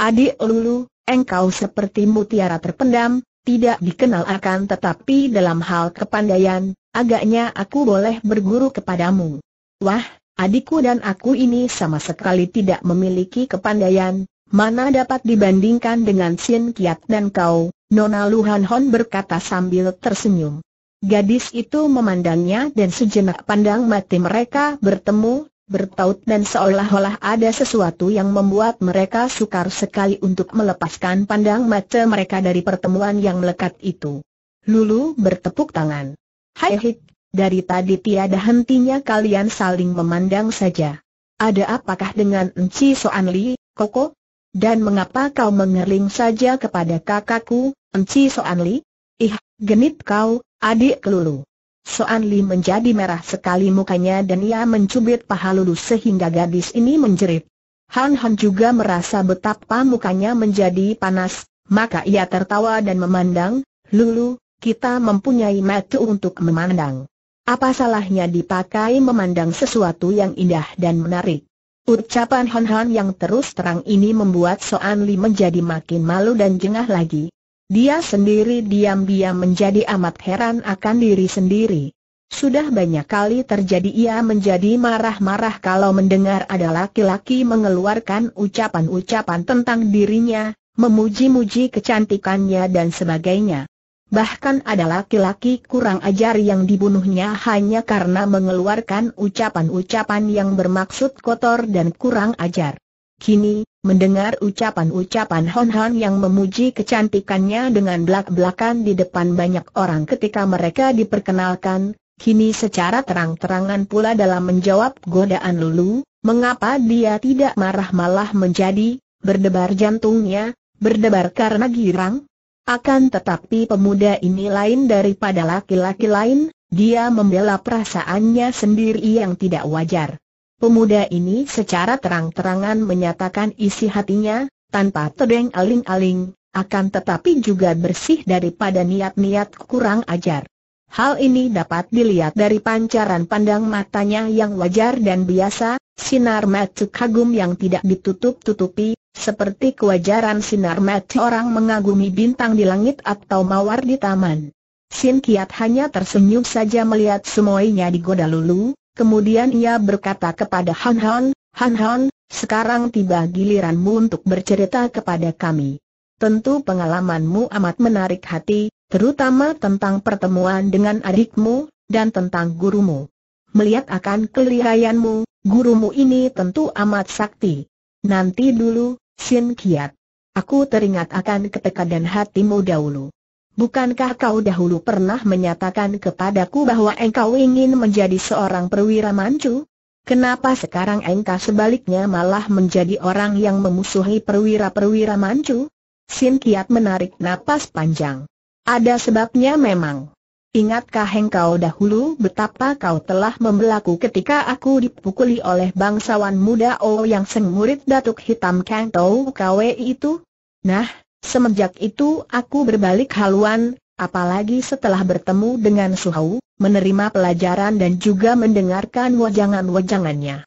Adik Lulu, engkau seperti mutiara terpendam, tidak dikenal akan tetapi dalam hal kepandaian, agaknya aku boleh berguru kepadamu. Wah, adikku dan aku ini sama sekali tidak memiliki kepandaian, mana dapat dibandingkan dengan Sin Kiat dan kau, Nona Luhan Hon berkata sambil tersenyum. Gadis itu memandangnya dan sejenak pandang mati mereka bertemu, bertaut dan seolah-olah ada sesuatu yang membuat mereka sukar sekali untuk melepaskan pandang mata mereka dari pertemuan yang melekat itu. Lulu bertepuk tangan. Hai hik, dari tadi tiada hentinya kalian saling memandang saja. Ada apakah dengan Enci Soan Li, Koko? Dan mengapa kau mengerling saja kepada kakakku, Enci Soan Li? Ih, genit kau, adik Lulu. Soan Li menjadi merah sekali mukanya dan ia mencubit paha Lulu sehingga gadis ini menjerit. Han Han juga merasa betapa mukanya menjadi panas, maka ia tertawa dan memandang, Lulu, kita mempunyai mata untuk memandang. Apa salahnya dipakai memandang sesuatu yang indah dan menarik? Ucapan Han Han yang terus terang ini membuat Soan Li menjadi makin malu dan jengah lagi. Dia sendiri diam-diam menjadi amat heran akan diri sendiri. Sudah banyak kali terjadi ia menjadi marah-marah kalau mendengar ada laki-laki mengeluarkan ucapan-ucapan tentang dirinya, memuji-muji kecantikannya dan sebagainya. Bahkan ada laki-laki kurang ajar yang dibunuhnya hanya karena mengeluarkan ucapan-ucapan yang bermaksud kotor dan kurang ajar. Kini, mendengar ucapan-ucapan Hon Hon yang memuji kecantikannya dengan belak-belakan di depan banyak orang ketika mereka diperkenalkan, kini secara terang-terangan pula dalam menjawab godaan Lulu, mengapa dia tidak marah malah menjadi, berdebar jantungnya, berdebar karena girang? Akan tetapi pemuda ini lain daripada laki-laki lain, dia membela perasaannya sendiri yang tidak wajar. Pemuda ini secara terang-terangan menyatakan isi hatinya, tanpa terdeng aling-aling, akan tetapi juga bersih daripada niat-niat kurang ajar. Hal ini dapat dilihat dari pancaran pandang matanya yang wajar dan biasa, sinar mata kagum yang tidak ditutup-tutupi, seperti kewajaran sinar mata orang mengagumi bintang di langit atau mawar di taman. Sin Kiat hanya tersenyum saja melihat semuanya digoda lulu, Kemudian ia berkata kepada Han Han, Han Han, sekarang tiba giliranmu untuk bercerita kepada kami. Tentu pengalamanmu amat menarik hati, terutama tentang pertemuan dengan adikmu, dan tentang gurumu. Melihat akan kelihayanmu, gurumu ini tentu amat sakti. Nanti dulu, Sin Kiat. Aku teringat akan ketekadan hatimu dahulu. Bukankah kau dahulu pernah menyatakan kepadaku bahwa engkau ingin menjadi seorang perwira mancu? Kenapa sekarang engkau sebaliknya malah menjadi orang yang memusuhi perwira-perwira mancu? Sin Kiat menarik napas panjang. Ada sebabnya memang. Ingatkah engkau dahulu betapa kau telah membelaku ketika aku dipukuli oleh bangsawan muda Oh yang seng murid Datuk Hitam Kang Tau Kwe itu? Nah, Semenjak itu aku berbalik haluan, apalagi setelah bertemu dengan Suhau, menerima pelajaran dan juga mendengarkan wajangan-wajangannya.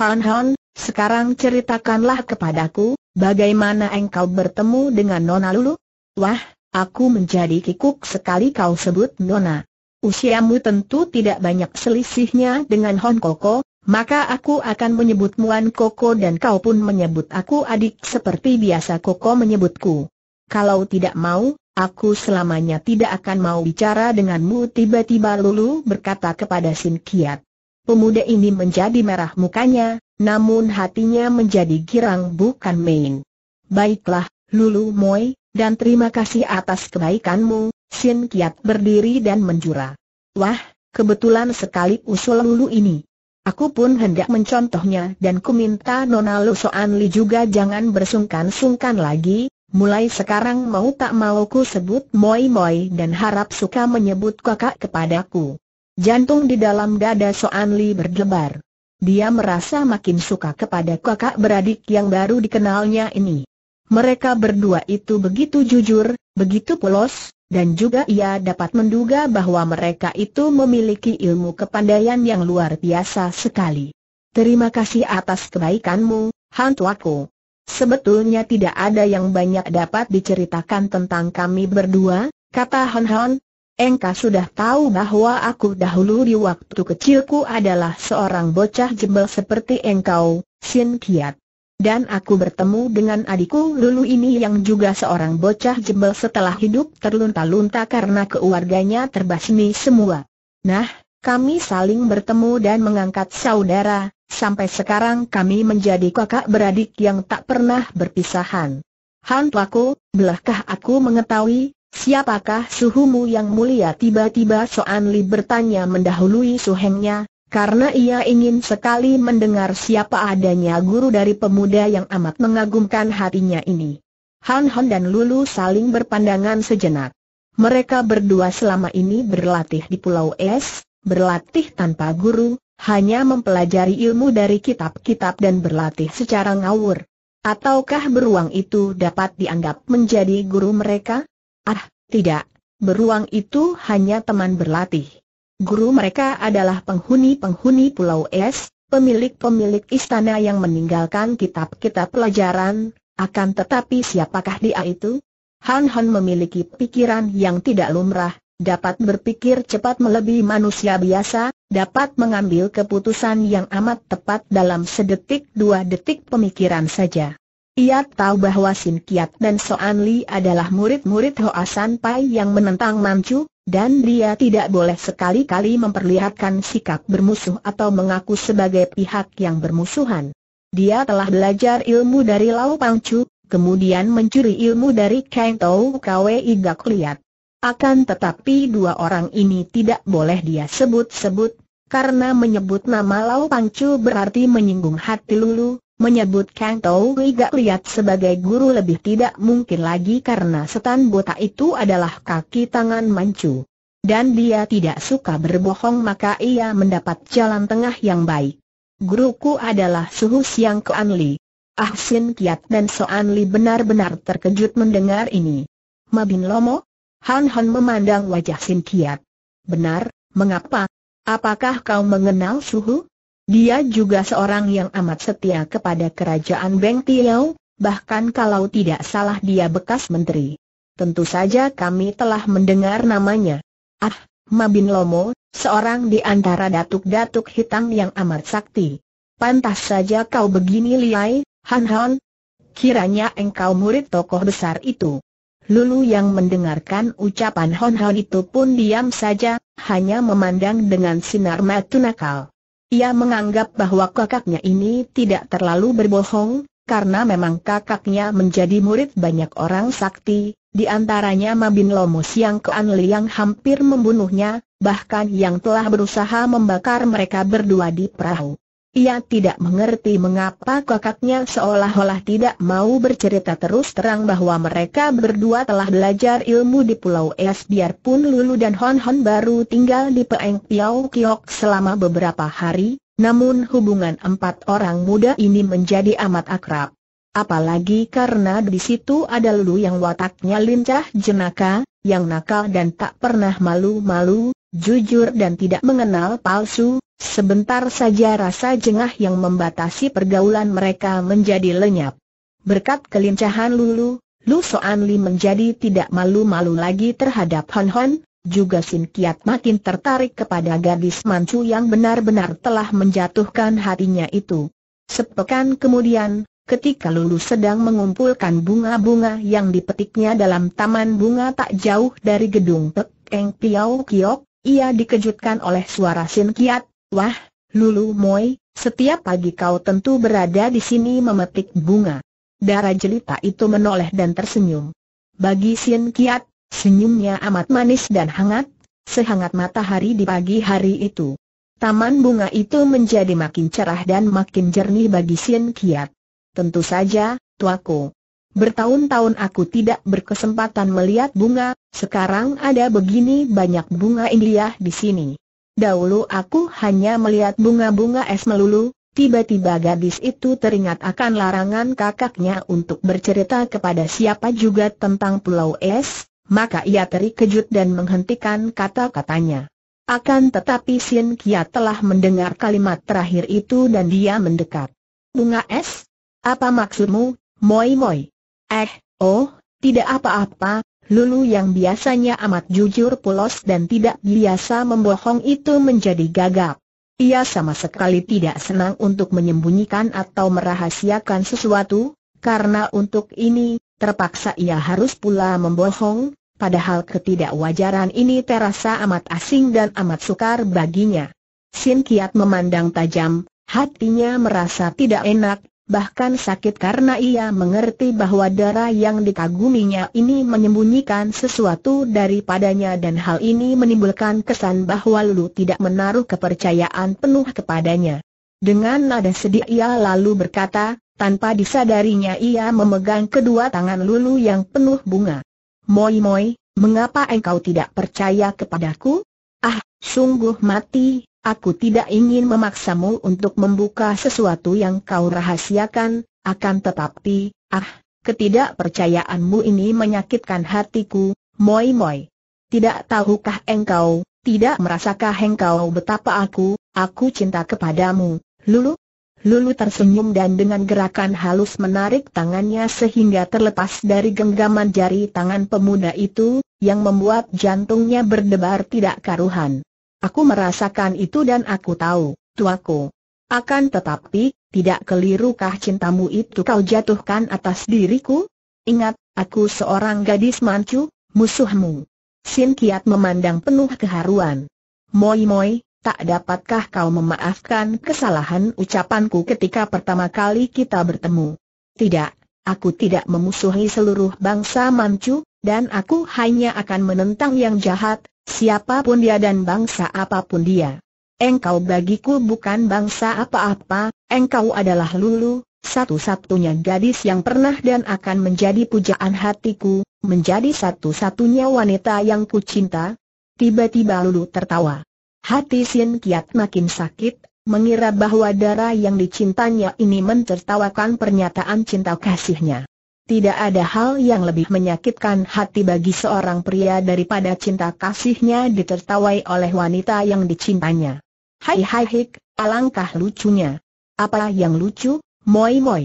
Han Han, sekarang ceritakanlah kepadaku, bagaimana engkau bertemu dengan Nona Lulu? Wah, aku menjadi kikuk sekali kau sebut Nona. Usiamu tentu tidak banyak selisihnya dengan Hon Koko, maka aku akan menyebutmu An Koko dan kau pun menyebut aku adik seperti biasa Koko menyebutku. Kalau tidak mau, aku selamanya tidak akan mau bicara denganmu tiba-tiba Lulu berkata kepada Sin Kiat. Pemuda ini menjadi merah mukanya, namun hatinya menjadi girang bukan main. Baiklah, Lulu Moi, dan terima kasih atas kebaikanmu, Sin Kiat berdiri dan menjura. Wah, kebetulan sekali usul Lulu ini. Aku pun hendak mencontohnya dan ku minta Nona Lu juga jangan bersungkan-sungkan lagi, Mulai sekarang mau tak mau ku sebut Moi Moi dan harap suka menyebut kakak kepadaku. Jantung di dalam dada Soan Li berdebar. Dia merasa makin suka kepada kakak beradik yang baru dikenalnya ini. Mereka berdua itu begitu jujur, begitu polos, dan juga ia dapat menduga bahwa mereka itu memiliki ilmu kepandaian yang luar biasa sekali. Terima kasih atas kebaikanmu, Hantuaku. Sebetulnya tidak ada yang banyak dapat diceritakan tentang kami berdua, kata Hon Hon. Engkau sudah tahu bahwa aku dahulu di waktu kecilku adalah seorang bocah jebel seperti engkau, Sin Kiat. Dan aku bertemu dengan adikku Lulu ini yang juga seorang bocah jebel setelah hidup terlunta-lunta karena keluarganya terbasmi semua. Nah, kami saling bertemu dan mengangkat saudara, sampai sekarang kami menjadi kakak beradik yang tak pernah berpisahan. Han Tlaku, belahkah aku mengetahui, siapakah suhumu yang mulia tiba-tiba Soan Li bertanya mendahului suhengnya, karena ia ingin sekali mendengar siapa adanya guru dari pemuda yang amat mengagumkan hatinya ini. Han Hon dan Lulu saling berpandangan sejenak. Mereka berdua selama ini berlatih di Pulau Es, berlatih tanpa guru, hanya mempelajari ilmu dari kitab-kitab dan berlatih secara ngawur. Ataukah beruang itu dapat dianggap menjadi guru mereka? Ah, tidak. Beruang itu hanya teman berlatih. Guru mereka adalah penghuni-penghuni Pulau Es, pemilik-pemilik istana yang meninggalkan kitab-kitab pelajaran, akan tetapi siapakah dia itu? Han Han memiliki pikiran yang tidak lumrah, dapat berpikir cepat melebihi manusia biasa, dapat mengambil keputusan yang amat tepat dalam sedetik dua detik pemikiran saja. Ia tahu bahwa Sin Kiat dan Soan Li adalah murid-murid Hoa San Pai yang menentang Mancu, dan dia tidak boleh sekali-kali memperlihatkan sikap bermusuh atau mengaku sebagai pihak yang bermusuhan. Dia telah belajar ilmu dari Lau Pangcu, kemudian mencuri ilmu dari Kang Tau Kwe Igak Liat. Akan tetapi dua orang ini tidak boleh dia sebut-sebut, karena menyebut nama Lau Pangcu berarti menyinggung hati Lulu, menyebut Kang Tau Gak Liat sebagai guru lebih tidak mungkin lagi karena setan botak itu adalah kaki tangan Mancu. Dan dia tidak suka berbohong maka ia mendapat jalan tengah yang baik. Guruku adalah Suhu Siang Kuan Li. Ahsin Kiat dan So Anli benar-benar terkejut mendengar ini. Mabin Lomo, Han Han memandang wajah Sin Kiat. Benar, mengapa? Apakah kau mengenal Suhu? Dia juga seorang yang amat setia kepada kerajaan Beng Tiao, bahkan kalau tidak salah dia bekas menteri. Tentu saja kami telah mendengar namanya. Ah, Mabin Lomo, seorang di antara datuk-datuk hitam yang amat sakti. Pantas saja kau begini liai, Han Han. Kiranya engkau murid tokoh besar itu. Lulu yang mendengarkan ucapan Hon Hon itu pun diam saja, hanya memandang dengan sinar mata nakal. Ia menganggap bahwa kakaknya ini tidak terlalu berbohong, karena memang kakaknya menjadi murid banyak orang sakti, di antaranya Mabin Lomus yang Kean Liang hampir membunuhnya, bahkan yang telah berusaha membakar mereka berdua di perahu. Ia tidak mengerti mengapa kakaknya seolah-olah tidak mau bercerita terus terang bahwa mereka berdua telah belajar ilmu di Pulau Es biarpun Lulu dan Hon Hon baru tinggal di Peeng Piau Kiok selama beberapa hari, namun hubungan empat orang muda ini menjadi amat akrab. Apalagi karena di situ ada Lulu yang wataknya lincah jenaka, yang nakal dan tak pernah malu-malu, jujur dan tidak mengenal palsu, sebentar saja rasa jengah yang membatasi pergaulan mereka menjadi lenyap. Berkat kelincahan Lulu, Lu Soan Li menjadi tidak malu-malu lagi terhadap Hon Hon, juga Sin Kiat makin tertarik kepada gadis mancu yang benar-benar telah menjatuhkan hatinya itu. Sepekan kemudian, ketika Lulu sedang mengumpulkan bunga-bunga yang dipetiknya dalam taman bunga tak jauh dari gedung Pek Eng Piao Kiok, ia dikejutkan oleh suara Sin Kiat, wah, Lulu Moy, setiap pagi kau tentu berada di sini memetik bunga. Darah jelita itu menoleh dan tersenyum. Bagi Sin Kiat, senyumnya amat manis dan hangat, sehangat matahari di pagi hari itu. Taman bunga itu menjadi makin cerah dan makin jernih bagi Sin Kiat. Tentu saja, tuaku, Bertahun-tahun aku tidak berkesempatan melihat bunga, sekarang ada begini banyak bunga India di sini. Dahulu aku hanya melihat bunga-bunga es melulu, tiba-tiba gadis itu teringat akan larangan kakaknya untuk bercerita kepada siapa juga tentang pulau es, maka ia terkejut dan menghentikan kata-katanya. Akan tetapi Sin Kia telah mendengar kalimat terakhir itu dan dia mendekat. Bunga es? Apa maksudmu, Moi Moi? Eh, oh, tidak apa-apa, Lulu yang biasanya amat jujur pulos dan tidak biasa membohong itu menjadi gagap. Ia sama sekali tidak senang untuk menyembunyikan atau merahasiakan sesuatu, karena untuk ini, terpaksa ia harus pula membohong, padahal ketidakwajaran ini terasa amat asing dan amat sukar baginya. Sin Kiat memandang tajam, hatinya merasa tidak enak, bahkan sakit karena ia mengerti bahwa darah yang dikaguminya ini menyembunyikan sesuatu daripadanya dan hal ini menimbulkan kesan bahwa Lulu tidak menaruh kepercayaan penuh kepadanya. Dengan nada sedih ia lalu berkata, tanpa disadarinya ia memegang kedua tangan Lulu yang penuh bunga. Moi moi, mengapa engkau tidak percaya kepadaku? Ah, sungguh mati, Aku tidak ingin memaksamu untuk membuka sesuatu yang kau rahasiakan, akan tetapi, ah, ketidakpercayaanmu ini menyakitkan hatiku, moi moi. Tidak tahukah engkau, tidak merasakah engkau betapa aku, aku cinta kepadamu, Lulu? Lulu tersenyum dan dengan gerakan halus menarik tangannya sehingga terlepas dari genggaman jari tangan pemuda itu, yang membuat jantungnya berdebar tidak karuhan. Aku merasakan itu dan aku tahu, tuaku. Akan tetapi, tidak kelirukah cintamu itu kau jatuhkan atas diriku? Ingat, aku seorang gadis mancu, musuhmu. Sin Kiat memandang penuh keharuan. Moi Moi, tak dapatkah kau memaafkan kesalahan ucapanku ketika pertama kali kita bertemu? Tidak, aku tidak memusuhi seluruh bangsa Manchu, dan aku hanya akan menentang yang jahat, Siapapun dia dan bangsa apapun dia. Engkau bagiku bukan bangsa apa-apa, engkau adalah Lulu, satu-satunya gadis yang pernah dan akan menjadi pujaan hatiku, menjadi satu-satunya wanita yang kucinta. Tiba-tiba Lulu tertawa. Hati Sin Kiat makin sakit, mengira bahwa darah yang dicintanya ini mentertawakan pernyataan cinta kasihnya. Tidak ada hal yang lebih menyakitkan hati bagi seorang pria daripada cinta kasihnya ditertawai oleh wanita yang dicintanya. Hai hai hik, alangkah lucunya. Apa yang lucu, moi moi?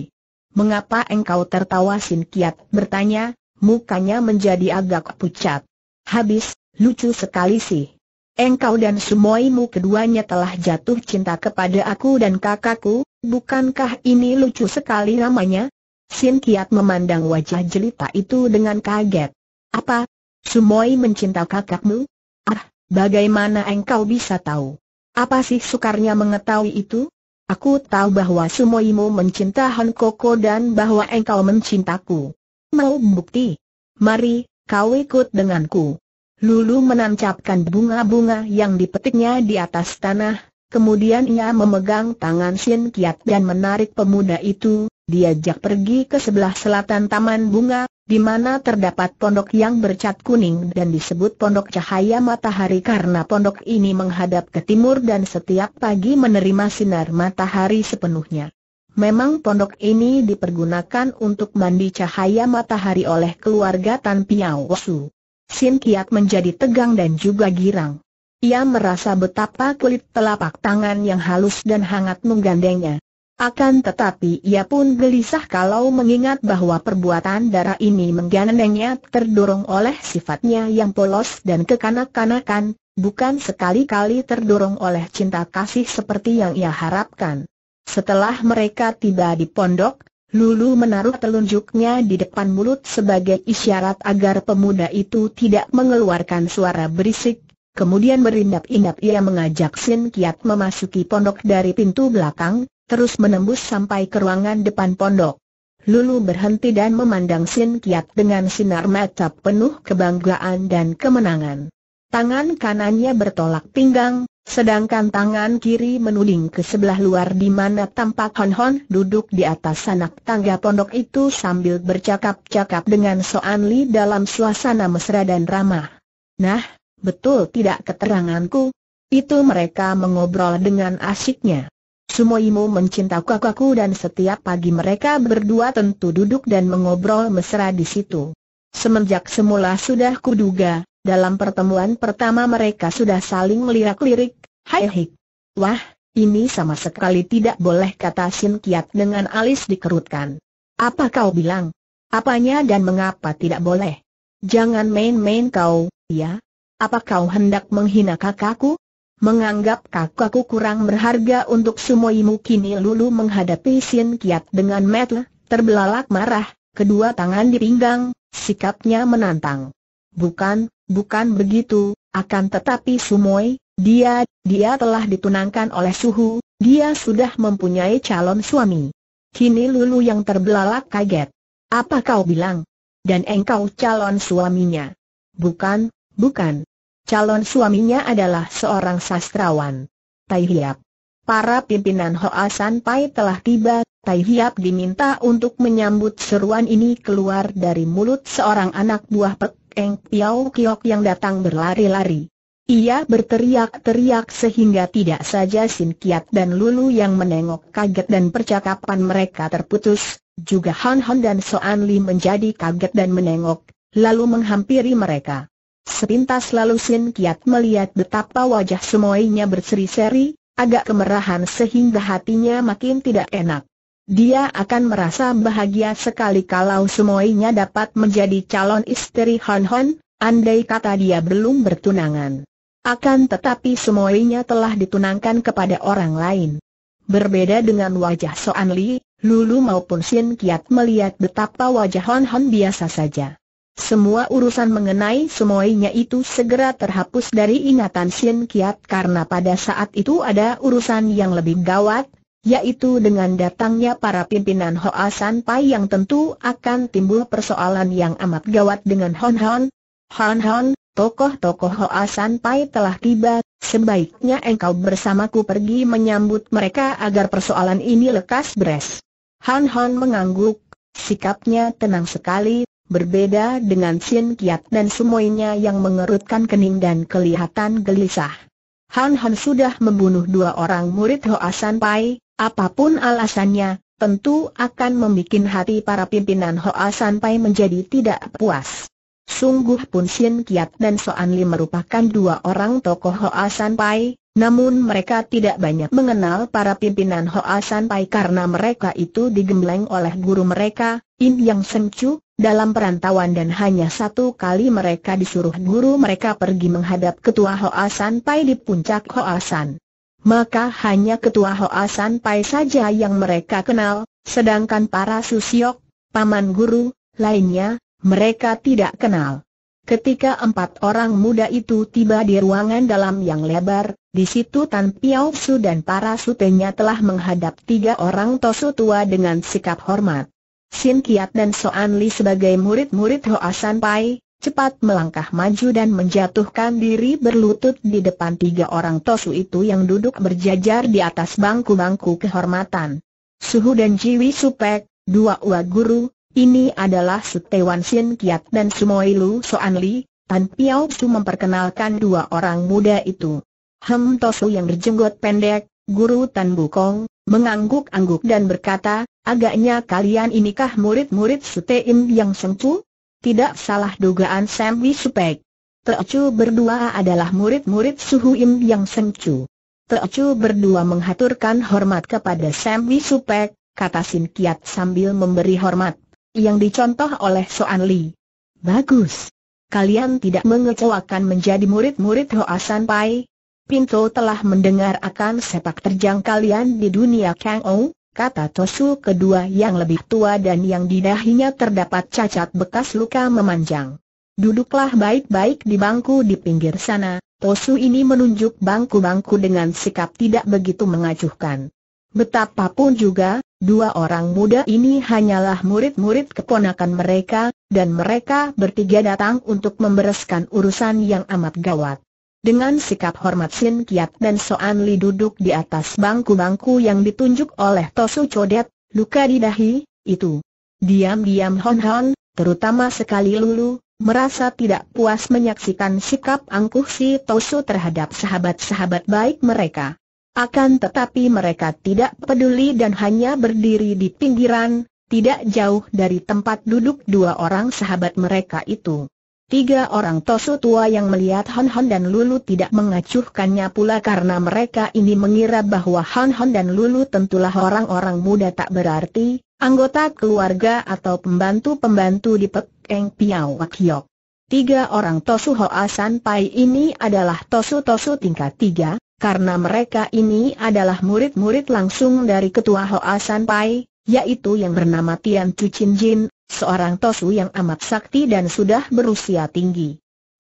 Mengapa engkau tertawa Sin Kiat bertanya, mukanya menjadi agak pucat. Habis, lucu sekali sih. Engkau dan sumoimu keduanya telah jatuh cinta kepada aku dan kakakku, bukankah ini lucu sekali namanya? Sin Kiat memandang wajah jelita itu dengan kaget. Apa? Sumoi mencinta kakakmu? Ah, bagaimana engkau bisa tahu? Apa sih sukarnya mengetahui itu? Aku tahu bahwa Sumoimu mencinta Han Koko dan bahwa engkau mencintaku. Mau bukti? Mari, kau ikut denganku. Lulu menancapkan bunga-bunga yang dipetiknya di atas tanah, kemudian ia memegang tangan Sin Kiat dan menarik pemuda itu, diajak pergi ke sebelah selatan Taman Bunga, di mana terdapat pondok yang bercat kuning dan disebut Pondok Cahaya Matahari karena pondok ini menghadap ke timur dan setiap pagi menerima sinar matahari sepenuhnya. Memang pondok ini dipergunakan untuk mandi cahaya matahari oleh keluarga Tan Piao Su. Sin Kiat menjadi tegang dan juga girang. Ia merasa betapa kulit telapak tangan yang halus dan hangat menggandengnya. Akan tetapi ia pun gelisah kalau mengingat bahwa perbuatan darah ini menggandengnya terdorong oleh sifatnya yang polos dan kekanak-kanakan, bukan sekali-kali terdorong oleh cinta kasih seperti yang ia harapkan. Setelah mereka tiba di pondok, Lulu menaruh telunjuknya di depan mulut sebagai isyarat agar pemuda itu tidak mengeluarkan suara berisik, kemudian berindap-indap ia mengajak Sin Kiat memasuki pondok dari pintu belakang, terus menembus sampai ke ruangan depan pondok. Lulu berhenti dan memandang Sin Kiat dengan sinar mata penuh kebanggaan dan kemenangan. Tangan kanannya bertolak pinggang, sedangkan tangan kiri menuding ke sebelah luar di mana tampak Hon Hon duduk di atas anak tangga pondok itu sambil bercakap-cakap dengan Soan Li dalam suasana mesra dan ramah. Nah, betul tidak keteranganku? Itu mereka mengobrol dengan asiknya. Sumoimu mencintai kakakku dan setiap pagi mereka berdua tentu duduk dan mengobrol mesra di situ. Semenjak semula sudah kuduga, dalam pertemuan pertama mereka sudah saling melirak lirik hai hik. Wah, ini sama sekali tidak boleh kata Sin Kiat dengan alis dikerutkan. Apa kau bilang? Apanya dan mengapa tidak boleh? Jangan main-main kau, ya? Apa kau hendak menghina kakakku? Menganggap kakakku kurang berharga untuk sumoimu kini Lulu menghadapi Sin Kiat dengan metel, terbelalak marah, kedua tangan di pinggang, sikapnya menantang. Bukan, bukan begitu, akan tetapi Sumoi, dia, dia telah ditunangkan oleh Suhu, dia sudah mempunyai calon suami. Kini Lulu yang terbelalak kaget. Apa kau bilang? Dan engkau calon suaminya? Bukan, bukan, Calon suaminya adalah seorang sastrawan. Tai Hiap. Para pimpinan Hoa San Pai telah tiba, Tai Hiap diminta untuk menyambut seruan ini keluar dari mulut seorang anak buah Pek Eng Piao Kiok yang datang berlari-lari. Ia berteriak-teriak sehingga tidak saja Sin Kiat dan Lulu yang menengok kaget dan percakapan mereka terputus, juga Han Han dan Soan Li menjadi kaget dan menengok, lalu menghampiri mereka. Sepintas lalu Sin Kiat melihat betapa wajah semuanya berseri-seri, agak kemerahan sehingga hatinya makin tidak enak. Dia akan merasa bahagia sekali kalau semuanya dapat menjadi calon istri Hon Hon, andai kata dia belum bertunangan. Akan tetapi semuanya telah ditunangkan kepada orang lain. Berbeda dengan wajah Soan Li, Lulu maupun Sin Kiat melihat betapa wajah Hon Hon biasa saja. Semua urusan mengenai semuanya itu segera terhapus dari ingatan Sien Kiat karena pada saat itu ada urusan yang lebih gawat, yaitu dengan datangnya para pimpinan Hoa Pai yang tentu akan timbul persoalan yang amat gawat dengan Hon Hon. Hon Hon, tokoh-tokoh Hoa Pai telah tiba, sebaiknya engkau bersamaku pergi menyambut mereka agar persoalan ini lekas beres. Hon Hon mengangguk, sikapnya tenang sekali, Berbeda dengan Sin Kiat dan semuanya yang mengerutkan kening dan kelihatan gelisah. Han Han sudah membunuh dua orang murid Hoa San Pai, apapun alasannya, tentu akan membuat hati para pimpinan Hoa San Pai menjadi tidak puas. Sungguh pun Shin Kiat dan Soan Li merupakan dua orang tokoh Hoa San Pai, namun mereka tidak banyak mengenal para pimpinan Hoa San Pai karena mereka itu digembleng oleh guru mereka, In Yang Chu, dalam perantauan dan hanya satu kali mereka disuruh guru mereka pergi menghadap ketua Hoa San Pai di puncak Hoa San. Maka hanya ketua Hoa San Pai saja yang mereka kenal, sedangkan para susiok, paman guru, lainnya, mereka tidak kenal. Ketika empat orang muda itu tiba di ruangan dalam yang lebar, di situ Tan Piao Su dan para sutenya telah menghadap tiga orang tosu tua dengan sikap hormat. Sin Kiat dan Soan Li sebagai murid-murid Hoa San Pai, cepat melangkah maju dan menjatuhkan diri berlutut di depan tiga orang tosu itu yang duduk berjajar di atas bangku-bangku kehormatan. Suhu dan Jiwi Supek, dua ua guru, ini adalah Setewan Sin Kiat dan Sumoilu Lu Soan Li, Tan Piao Su memperkenalkan dua orang muda itu. Hem Tosu yang berjenggot pendek, guru Tan Bukong, mengangguk-angguk dan berkata, agaknya kalian inikah murid-murid Seteim yang sengcu? Tidak salah dugaan Sam Wisupek. Teocu berdua adalah murid-murid Suhuim yang sengcu. Teocu berdua menghaturkan hormat kepada Sam Wisupek, kata Sin Kiat sambil memberi hormat yang dicontoh oleh Soan Li. Bagus. Kalian tidak mengecewakan menjadi murid-murid Hoa San Pai. Pinto telah mendengar akan sepak terjang kalian di dunia Kang Ou, kata Tosu kedua yang lebih tua dan yang di dahinya terdapat cacat bekas luka memanjang. Duduklah baik-baik di bangku di pinggir sana, Tosu ini menunjuk bangku-bangku dengan sikap tidak begitu mengacuhkan. Betapapun juga, Dua orang muda ini hanyalah murid-murid keponakan mereka, dan mereka bertiga datang untuk membereskan urusan yang amat gawat. Dengan sikap hormat Sin Kiat dan Soan Li duduk di atas bangku-bangku yang ditunjuk oleh Tosu Codet, luka di dahi, itu. Diam-diam Hon Hon, terutama sekali Lulu, merasa tidak puas menyaksikan sikap angkuh si Tosu terhadap sahabat-sahabat baik mereka. Akan tetapi mereka tidak peduli dan hanya berdiri di pinggiran, tidak jauh dari tempat duduk dua orang sahabat mereka itu. Tiga orang tosu tua yang melihat Han Han dan Lulu tidak mengacuhkannya pula karena mereka ini mengira bahwa Han Han dan Lulu tentulah orang-orang muda tak berarti, anggota keluarga atau pembantu-pembantu di Pek Eng Tiga orang tosu Hoa San Pai ini adalah tosu-tosu tingkat tiga, karena mereka ini adalah murid-murid langsung dari ketua Hoa San Pai, yaitu yang bernama Tian Chin Jin, seorang tosu yang amat sakti dan sudah berusia tinggi.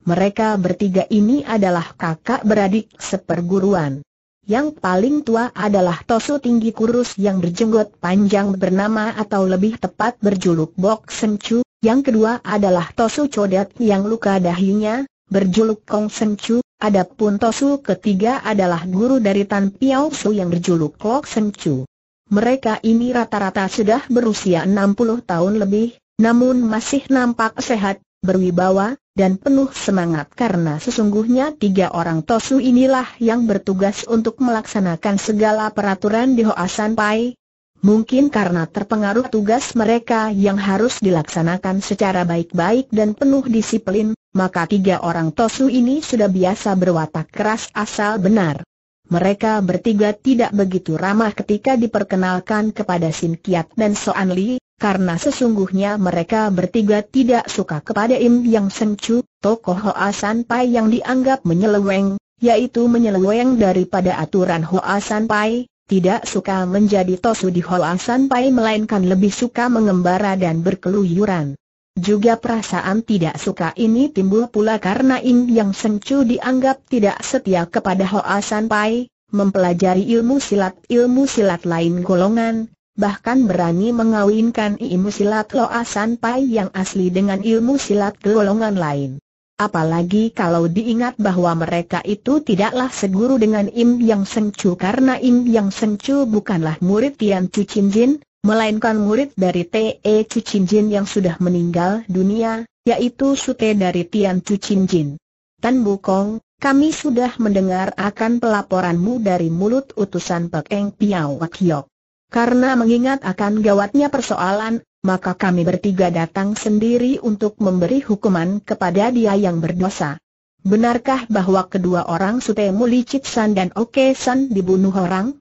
Mereka bertiga ini adalah kakak beradik seperguruan. Yang paling tua adalah Tosu tinggi kurus yang berjenggot panjang bernama atau lebih tepat berjuluk Bok Chu. yang kedua adalah Tosu Codet yang luka dahinya, berjuluk Kong Sen Chu, adapun Tosu ketiga adalah guru dari Tan Piao Su yang berjuluk Lok Sen Chu. Mereka ini rata-rata sudah berusia 60 tahun lebih, namun masih nampak sehat, berwibawa, dan penuh semangat karena sesungguhnya tiga orang Tosu inilah yang bertugas untuk melaksanakan segala peraturan di Hoasan Pai. Mungkin karena terpengaruh tugas mereka yang harus dilaksanakan secara baik-baik dan penuh disiplin, maka tiga orang Tosu ini sudah biasa berwatak keras asal benar. Mereka bertiga tidak begitu ramah ketika diperkenalkan kepada Sin Kiat dan Soan Li, karena sesungguhnya mereka bertiga tidak suka kepada Im Yang Sencu, tokoh Hoa San Pai yang dianggap menyeleweng, yaitu menyeleweng daripada aturan Hoa San Pai, tidak suka menjadi Tosu di Hoa San Pai melainkan lebih suka mengembara dan berkeluyuran. Juga perasaan tidak suka ini timbul pula karena Ing Yang Sencu dianggap tidak setia kepada Hoa San Pai, mempelajari ilmu silat-ilmu silat lain golongan, bahkan berani mengawinkan ilmu silat Hoa San Pai yang asli dengan ilmu silat golongan lain. Apalagi kalau diingat bahwa mereka itu tidaklah seguru dengan Im Yang Sencu karena Im Yang Sencu bukanlah murid Tian Chu Chin Jin, melainkan murid dari T.E. Cucinjin yang sudah meninggal dunia, yaitu sute dari Tian Cucinjin. Tan Bukong, kami sudah mendengar akan pelaporanmu dari mulut utusan Pekeng Piao Wakyok. Karena mengingat akan gawatnya persoalan, maka kami bertiga datang sendiri untuk memberi hukuman kepada dia yang berdosa. Benarkah bahwa kedua orang sute Muli San dan Oke San dibunuh orang?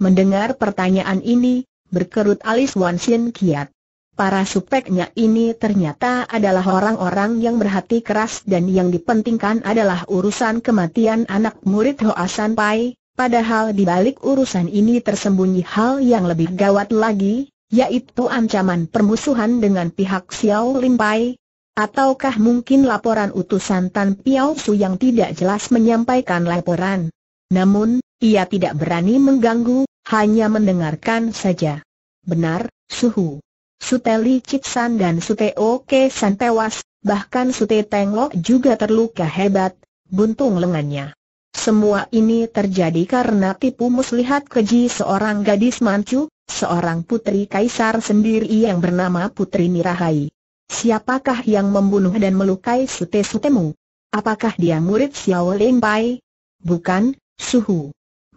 Mendengar pertanyaan ini, berkerut alis Wan Xin Kiat. Para supeknya ini ternyata adalah orang-orang yang berhati keras dan yang dipentingkan adalah urusan kematian anak murid Hoa San Pai, padahal di balik urusan ini tersembunyi hal yang lebih gawat lagi, yaitu ancaman permusuhan dengan pihak Xiao Lim Pai, Ataukah mungkin laporan utusan Tan Piao Su yang tidak jelas menyampaikan laporan? Namun, ia tidak berani mengganggu, hanya mendengarkan saja. Benar, Suhu. Suteli Cipsan dan Sute Oke San tewas, bahkan Sute Tenglo juga terluka hebat, buntung lengannya. Semua ini terjadi karena tipu muslihat keji seorang gadis mancu, seorang putri kaisar sendiri yang bernama Putri Mirahai. Siapakah yang membunuh dan melukai sute-sutemu? Apakah dia murid Xiao Pai? Bukan, Suhu.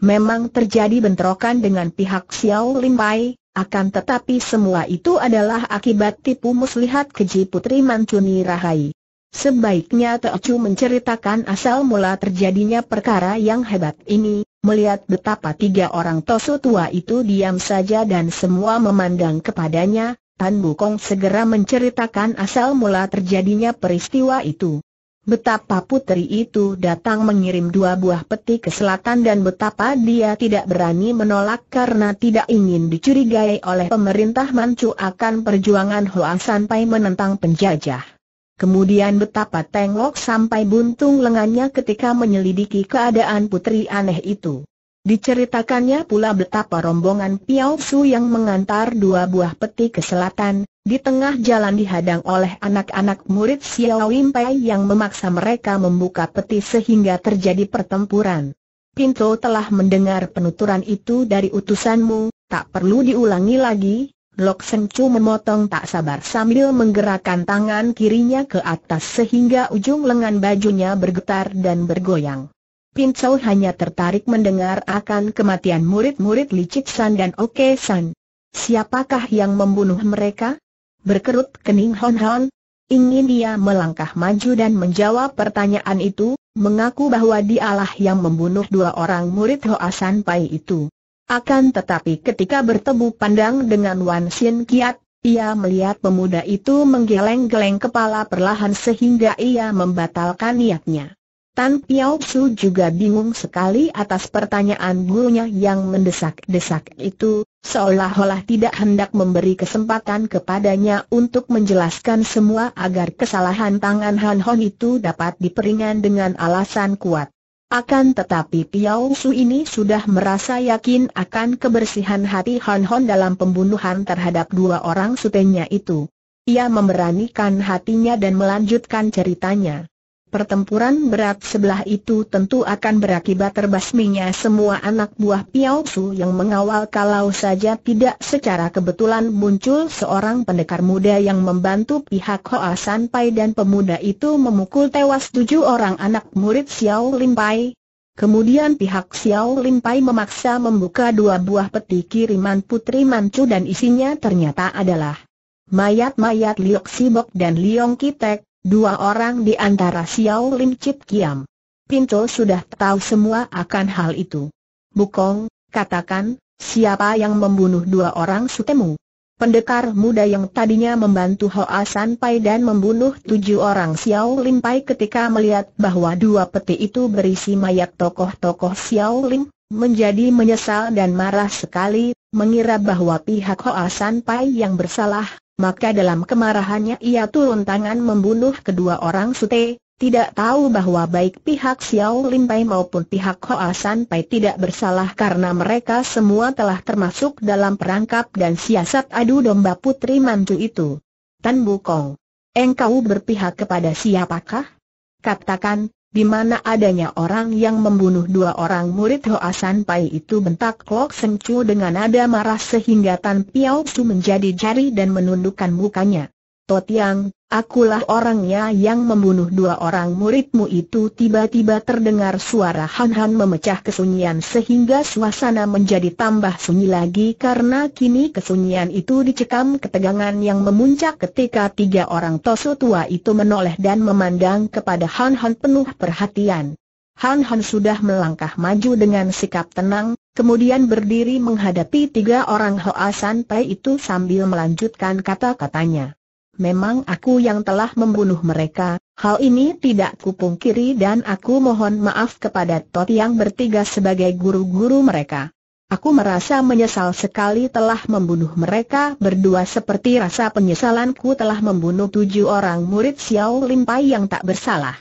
Memang terjadi bentrokan dengan pihak Xiao Limpai, akan tetapi semua itu adalah akibat tipu muslihat keji Putri Mancuni Rahai. Sebaiknya Teochu menceritakan asal mula terjadinya perkara yang hebat ini, melihat betapa tiga orang tosu tua itu diam saja dan semua memandang kepadanya, Tan Bukong segera menceritakan asal mula terjadinya peristiwa itu. Betapa putri itu datang mengirim dua buah peti ke selatan dan betapa dia tidak berani menolak karena tidak ingin dicurigai oleh pemerintah Manchu akan perjuangan Hoa sampai menentang penjajah. Kemudian betapa Tengok sampai buntung lengannya ketika menyelidiki keadaan putri aneh itu. Diceritakannya pula betapa rombongan Piao Su yang mengantar dua buah peti ke selatan, di tengah jalan dihadang oleh anak-anak murid Xiao Wim yang memaksa mereka membuka peti sehingga terjadi pertempuran. Pinto telah mendengar penuturan itu dari utusanmu, tak perlu diulangi lagi, Lok Seng Chu memotong tak sabar sambil menggerakkan tangan kirinya ke atas sehingga ujung lengan bajunya bergetar dan bergoyang. Pincau hanya tertarik mendengar akan kematian murid-murid Licik San dan Oke San. Siapakah yang membunuh mereka? Berkerut kening Hon Hon. Ingin dia melangkah maju dan menjawab pertanyaan itu, mengaku bahwa dialah yang membunuh dua orang murid Hoa San Pai itu. Akan tetapi ketika bertemu pandang dengan Wan Sin Kiat, ia melihat pemuda itu menggeleng-geleng kepala perlahan sehingga ia membatalkan niatnya. Tan Piao Su juga bingung sekali atas pertanyaan gurunya yang mendesak-desak itu, seolah-olah tidak hendak memberi kesempatan kepadanya untuk menjelaskan semua agar kesalahan tangan Han Hon itu dapat diperingan dengan alasan kuat. Akan tetapi Piao Su ini sudah merasa yakin akan kebersihan hati Han Hon dalam pembunuhan terhadap dua orang sutenya itu. Ia memberanikan hatinya dan melanjutkan ceritanya pertempuran berat sebelah itu tentu akan berakibat terbasminya semua anak buah Piao Su yang mengawal kalau saja tidak secara kebetulan muncul seorang pendekar muda yang membantu pihak Hoa San dan pemuda itu memukul tewas tujuh orang anak murid Xiao Lim Kemudian pihak Xiao Lim memaksa membuka dua buah peti kiriman Putri Mancu dan isinya ternyata adalah mayat-mayat Liok Sibok dan Liong Kitek, Dua orang di antara Xiao Lim Chit Kiam. Pinto sudah tahu semua akan hal itu. Bukong, katakan, siapa yang membunuh dua orang sutemu? Pendekar muda yang tadinya membantu Hoa San Pai dan membunuh tujuh orang Xiao Lim Pai ketika melihat bahwa dua peti itu berisi mayat tokoh-tokoh Xiao Lim, menjadi menyesal dan marah sekali, mengira bahwa pihak Hoa San Pai yang bersalah, maka dalam kemarahannya ia turun tangan membunuh kedua orang sute, tidak tahu bahwa baik pihak Xiao Lin Pai maupun pihak Hoa San Pai tidak bersalah karena mereka semua telah termasuk dalam perangkap dan siasat adu domba putri mantu itu. Tan Bukong, engkau berpihak kepada siapakah? Katakan, di mana adanya orang yang membunuh dua orang murid Hoasan Pai itu bentak Lok Seng Chu dengan nada marah sehingga Tan Piao Su menjadi jari dan menundukkan mukanya. Totiang, Akulah orangnya yang membunuh dua orang muridmu itu tiba-tiba terdengar suara Han-Han memecah kesunyian sehingga suasana menjadi tambah sunyi lagi karena kini kesunyian itu dicekam ketegangan yang memuncak ketika tiga orang tosu tua itu menoleh dan memandang kepada Han-Han penuh perhatian. Han-Han sudah melangkah maju dengan sikap tenang, kemudian berdiri menghadapi tiga orang Hoa Santai itu sambil melanjutkan kata-katanya memang aku yang telah membunuh mereka, hal ini tidak kupungkiri dan aku mohon maaf kepada Tot yang bertiga sebagai guru-guru mereka. Aku merasa menyesal sekali telah membunuh mereka berdua seperti rasa penyesalanku telah membunuh tujuh orang murid Xiao Limpai yang tak bersalah.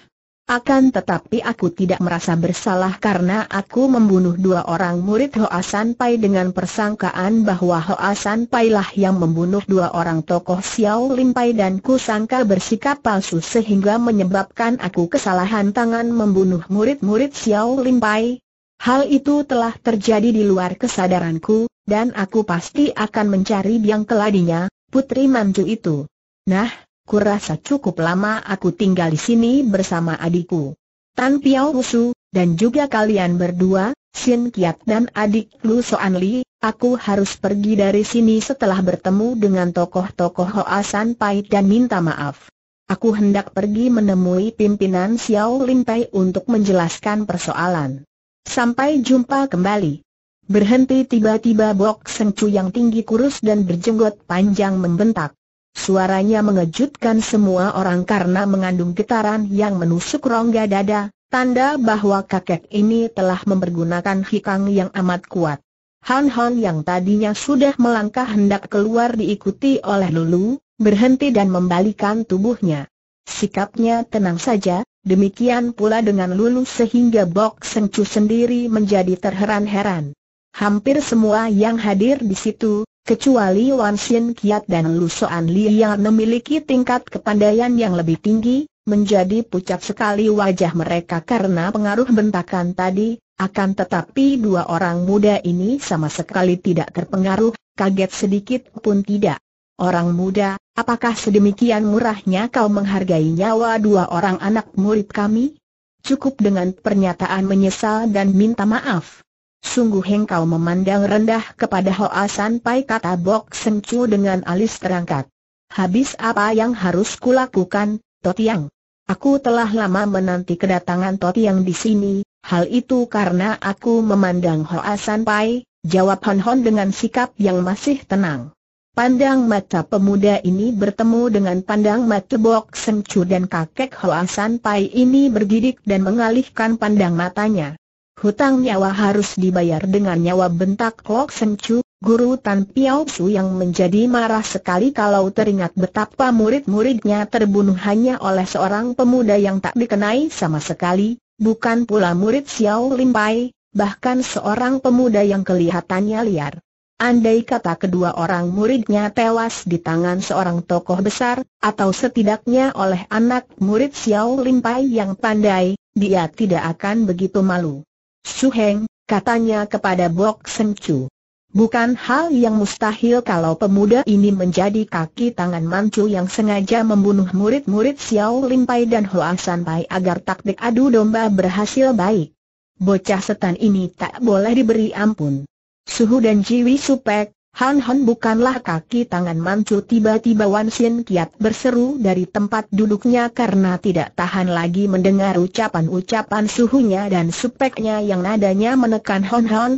Akan tetapi aku tidak merasa bersalah karena aku membunuh dua orang murid Hoa San Pai dengan persangkaan bahwa Hoa San Pai lah yang membunuh dua orang tokoh Xiao Lim Pai dan sangka bersikap palsu sehingga menyebabkan aku kesalahan tangan membunuh murid-murid Xiao Lim Pai. Hal itu telah terjadi di luar kesadaranku, dan aku pasti akan mencari biang keladinya, Putri Manju itu. Nah, kurasa cukup lama aku tinggal di sini bersama adikku. Tan Piao Wusu, dan juga kalian berdua, Xin Kiat dan adik Lu Soan Li, aku harus pergi dari sini setelah bertemu dengan tokoh-tokoh San Pai dan minta maaf. Aku hendak pergi menemui pimpinan Xiao Lin Pai untuk menjelaskan persoalan. Sampai jumpa kembali. Berhenti tiba-tiba Bok Sengcu yang tinggi kurus dan berjenggot panjang membentak. Suaranya mengejutkan semua orang karena mengandung getaran yang menusuk rongga dada, tanda bahwa kakek ini telah mempergunakan hikang yang amat kuat. Han Han yang tadinya sudah melangkah hendak keluar diikuti oleh Lulu, berhenti dan membalikan tubuhnya. Sikapnya tenang saja, demikian pula dengan Lulu sehingga Bok Sengcu sendiri menjadi terheran-heran. Hampir semua yang hadir di situ, Kecuali Wan Xin Kiat dan Lu Soan Li yang memiliki tingkat kepandaian yang lebih tinggi, menjadi pucat sekali wajah mereka karena pengaruh bentakan tadi, akan tetapi dua orang muda ini sama sekali tidak terpengaruh, kaget sedikit pun tidak. Orang muda, apakah sedemikian murahnya kau menghargai nyawa dua orang anak murid kami? Cukup dengan pernyataan menyesal dan minta maaf. Sungguh engkau memandang rendah kepada Hoa San Pai kata Bok Seng Chu dengan alis terangkat. Habis apa yang harus kulakukan, Totiang? Aku telah lama menanti kedatangan Totiang di sini, hal itu karena aku memandang Hoa San Pai. jawab Hon Hon dengan sikap yang masih tenang. Pandang mata pemuda ini bertemu dengan pandang mata Bok Seng Chu dan kakek Hoa San Pai ini bergidik dan mengalihkan pandang matanya. Hutang nyawa harus dibayar dengan nyawa bentak Lok Sen guru Tan Piao Su yang menjadi marah sekali kalau teringat betapa murid-muridnya terbunuh hanya oleh seorang pemuda yang tak dikenai sama sekali, bukan pula murid Xiao Lim Pai, bahkan seorang pemuda yang kelihatannya liar. Andai kata kedua orang muridnya tewas di tangan seorang tokoh besar, atau setidaknya oleh anak murid Xiao Lim Pai yang pandai, dia tidak akan begitu malu. Suheng, katanya kepada Bok Sencu. Bukan hal yang mustahil kalau pemuda ini menjadi kaki tangan Mancu yang sengaja membunuh murid-murid Xiao Limpai dan Hoa Sanpai agar taktik adu domba berhasil baik. Bocah setan ini tak boleh diberi ampun. Suhu dan Jiwi Supek, Han Han bukanlah kaki tangan mancu tiba-tiba Wan Xin Kiat berseru dari tempat duduknya karena tidak tahan lagi mendengar ucapan-ucapan suhunya dan supeknya yang nadanya menekan Han Han.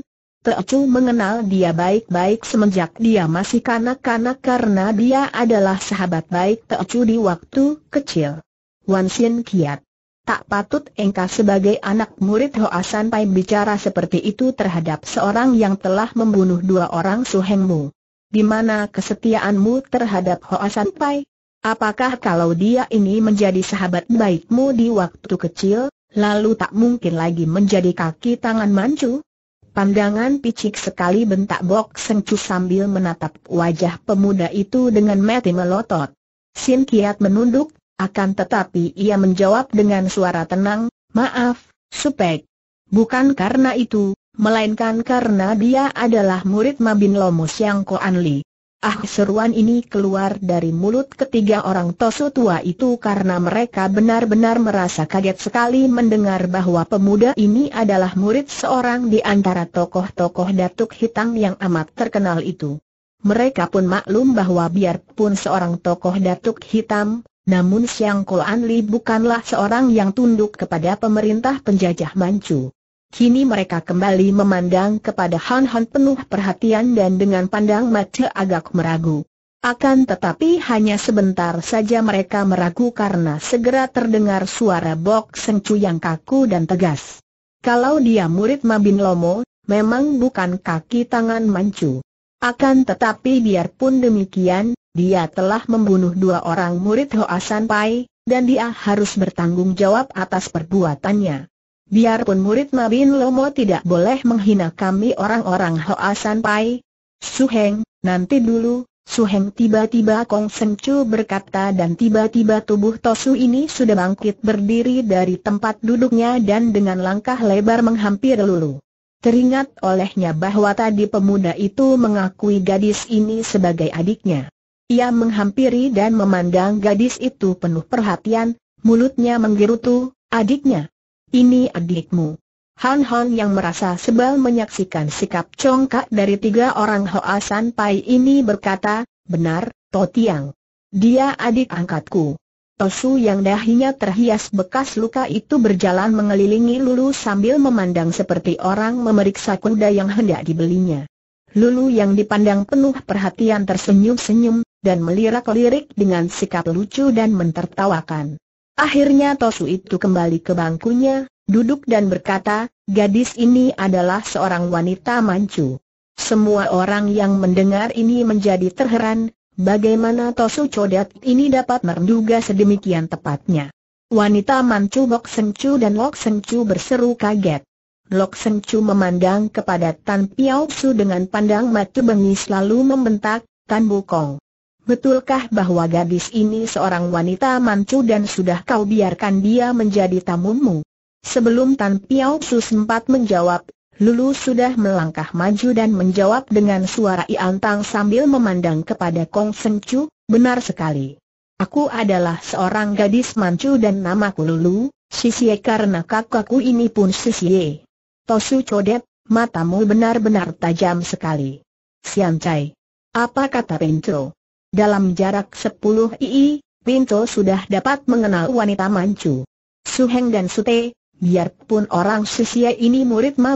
Teocu mengenal dia baik-baik semenjak dia masih kanak-kanak karena dia adalah sahabat baik Teocu di waktu kecil. Wan Xin Kiat Tak patut engkau sebagai anak murid Hoa Pai bicara seperti itu terhadap seorang yang telah membunuh dua orang suhengmu. Di mana kesetiaanmu terhadap Hoa Pai? Apakah kalau dia ini menjadi sahabat baikmu di waktu kecil, lalu tak mungkin lagi menjadi kaki tangan mancu? Pandangan picik sekali bentak Bok sengcu sambil menatap wajah pemuda itu dengan mati melotot. Sin Kiat menunduk akan tetapi ia menjawab dengan suara tenang, maaf, Supek. Bukan karena itu, melainkan karena dia adalah murid Mabin Lomus yang koanli. Anli. Ah seruan ini keluar dari mulut ketiga orang Tosu tua itu karena mereka benar-benar merasa kaget sekali mendengar bahwa pemuda ini adalah murid seorang di antara tokoh-tokoh Datuk Hitam yang amat terkenal itu. Mereka pun maklum bahwa biarpun seorang tokoh Datuk Hitam, namun Xiang Anli Li bukanlah seorang yang tunduk kepada pemerintah penjajah Manchu. Kini mereka kembali memandang kepada Han Han penuh perhatian dan dengan pandang mata agak meragu. Akan tetapi hanya sebentar saja mereka meragu karena segera terdengar suara Bok Seng yang kaku dan tegas. Kalau dia murid Mabin Lomo, memang bukan kaki tangan Manchu. Akan tetapi biarpun demikian, dia telah membunuh dua orang murid Hoa San Pai, dan dia harus bertanggung jawab atas perbuatannya. Biarpun murid Mabin Lomo tidak boleh menghina kami orang-orang Hoa San Pai. Suheng, nanti dulu, Suheng tiba-tiba Kong Seng berkata dan tiba-tiba tubuh Tosu ini sudah bangkit berdiri dari tempat duduknya dan dengan langkah lebar menghampir Lulu. Teringat olehnya bahwa tadi pemuda itu mengakui gadis ini sebagai adiknya. Ia menghampiri dan memandang gadis itu penuh perhatian, mulutnya menggerutu, adiknya. Ini adikmu. Han Han yang merasa sebal menyaksikan sikap congkak dari tiga orang Hoa San Pai ini berkata, benar, To Tiang. Dia adik angkatku. Tosu yang dahinya terhias bekas luka itu berjalan mengelilingi Lulu sambil memandang seperti orang memeriksa kuda yang hendak dibelinya. Lulu yang dipandang penuh perhatian tersenyum-senyum, dan melirak-lirik dengan sikap lucu dan mentertawakan. Akhirnya Tosu itu kembali ke bangkunya, duduk dan berkata, gadis ini adalah seorang wanita mancu. Semua orang yang mendengar ini menjadi terheran, bagaimana Tosu Codet ini dapat menduga sedemikian tepatnya. Wanita mancu Lok Sencu dan Lok Sencu berseru kaget. Lok Sencu memandang kepada Tan Piao Su dengan pandang mata bengis lalu membentak, Tan Bukong. Betulkah bahwa gadis ini seorang wanita mancu dan sudah kau biarkan dia menjadi tamumu? Sebelum Tan Piao Su sempat menjawab, Lulu sudah melangkah maju dan menjawab dengan suara iantang sambil memandang kepada Kong Seng Chu, benar sekali. Aku adalah seorang gadis mancu dan namaku Lulu, Sisie karena kakakku ini pun Sisie. Tosu Codet, matamu benar-benar tajam sekali. Sian Chai. Apa kata Penco? Dalam jarak sepuluh ii, Pinto sudah dapat mengenal wanita mancu. Suheng dan Sute, biarpun orang Sisia ini murid Ma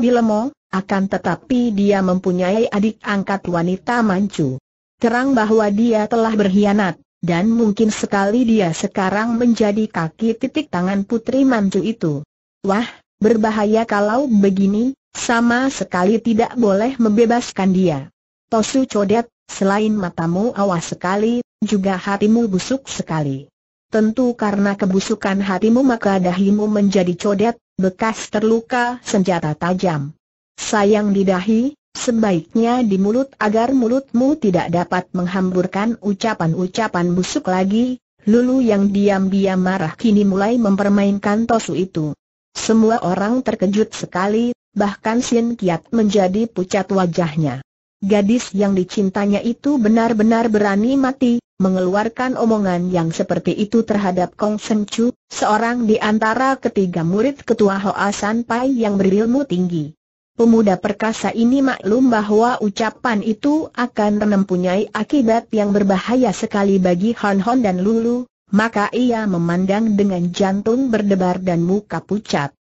akan tetapi dia mempunyai adik angkat wanita mancu. Terang bahwa dia telah berkhianat, dan mungkin sekali dia sekarang menjadi kaki titik tangan putri mancu itu. Wah, berbahaya kalau begini, sama sekali tidak boleh membebaskan dia. Tosu Codet, Selain matamu awas sekali, juga hatimu busuk sekali. Tentu karena kebusukan hatimu maka dahimu menjadi codet, bekas terluka senjata tajam. Sayang di dahi, sebaiknya di mulut agar mulutmu tidak dapat menghamburkan ucapan-ucapan busuk lagi. Lulu yang diam-diam marah kini mulai mempermainkan Tosu itu. Semua orang terkejut sekali, bahkan Sien Kiat menjadi pucat wajahnya. Gadis yang dicintanya itu benar-benar berani mati, mengeluarkan omongan yang seperti itu terhadap Kong Seng Chu, seorang di antara ketiga murid ketua Hoa San Pai yang berilmu tinggi. Pemuda perkasa ini maklum bahwa ucapan itu akan mempunyai akibat yang berbahaya sekali bagi Han Hon dan Lulu, maka ia memandang dengan jantung berdebar dan muka pucat.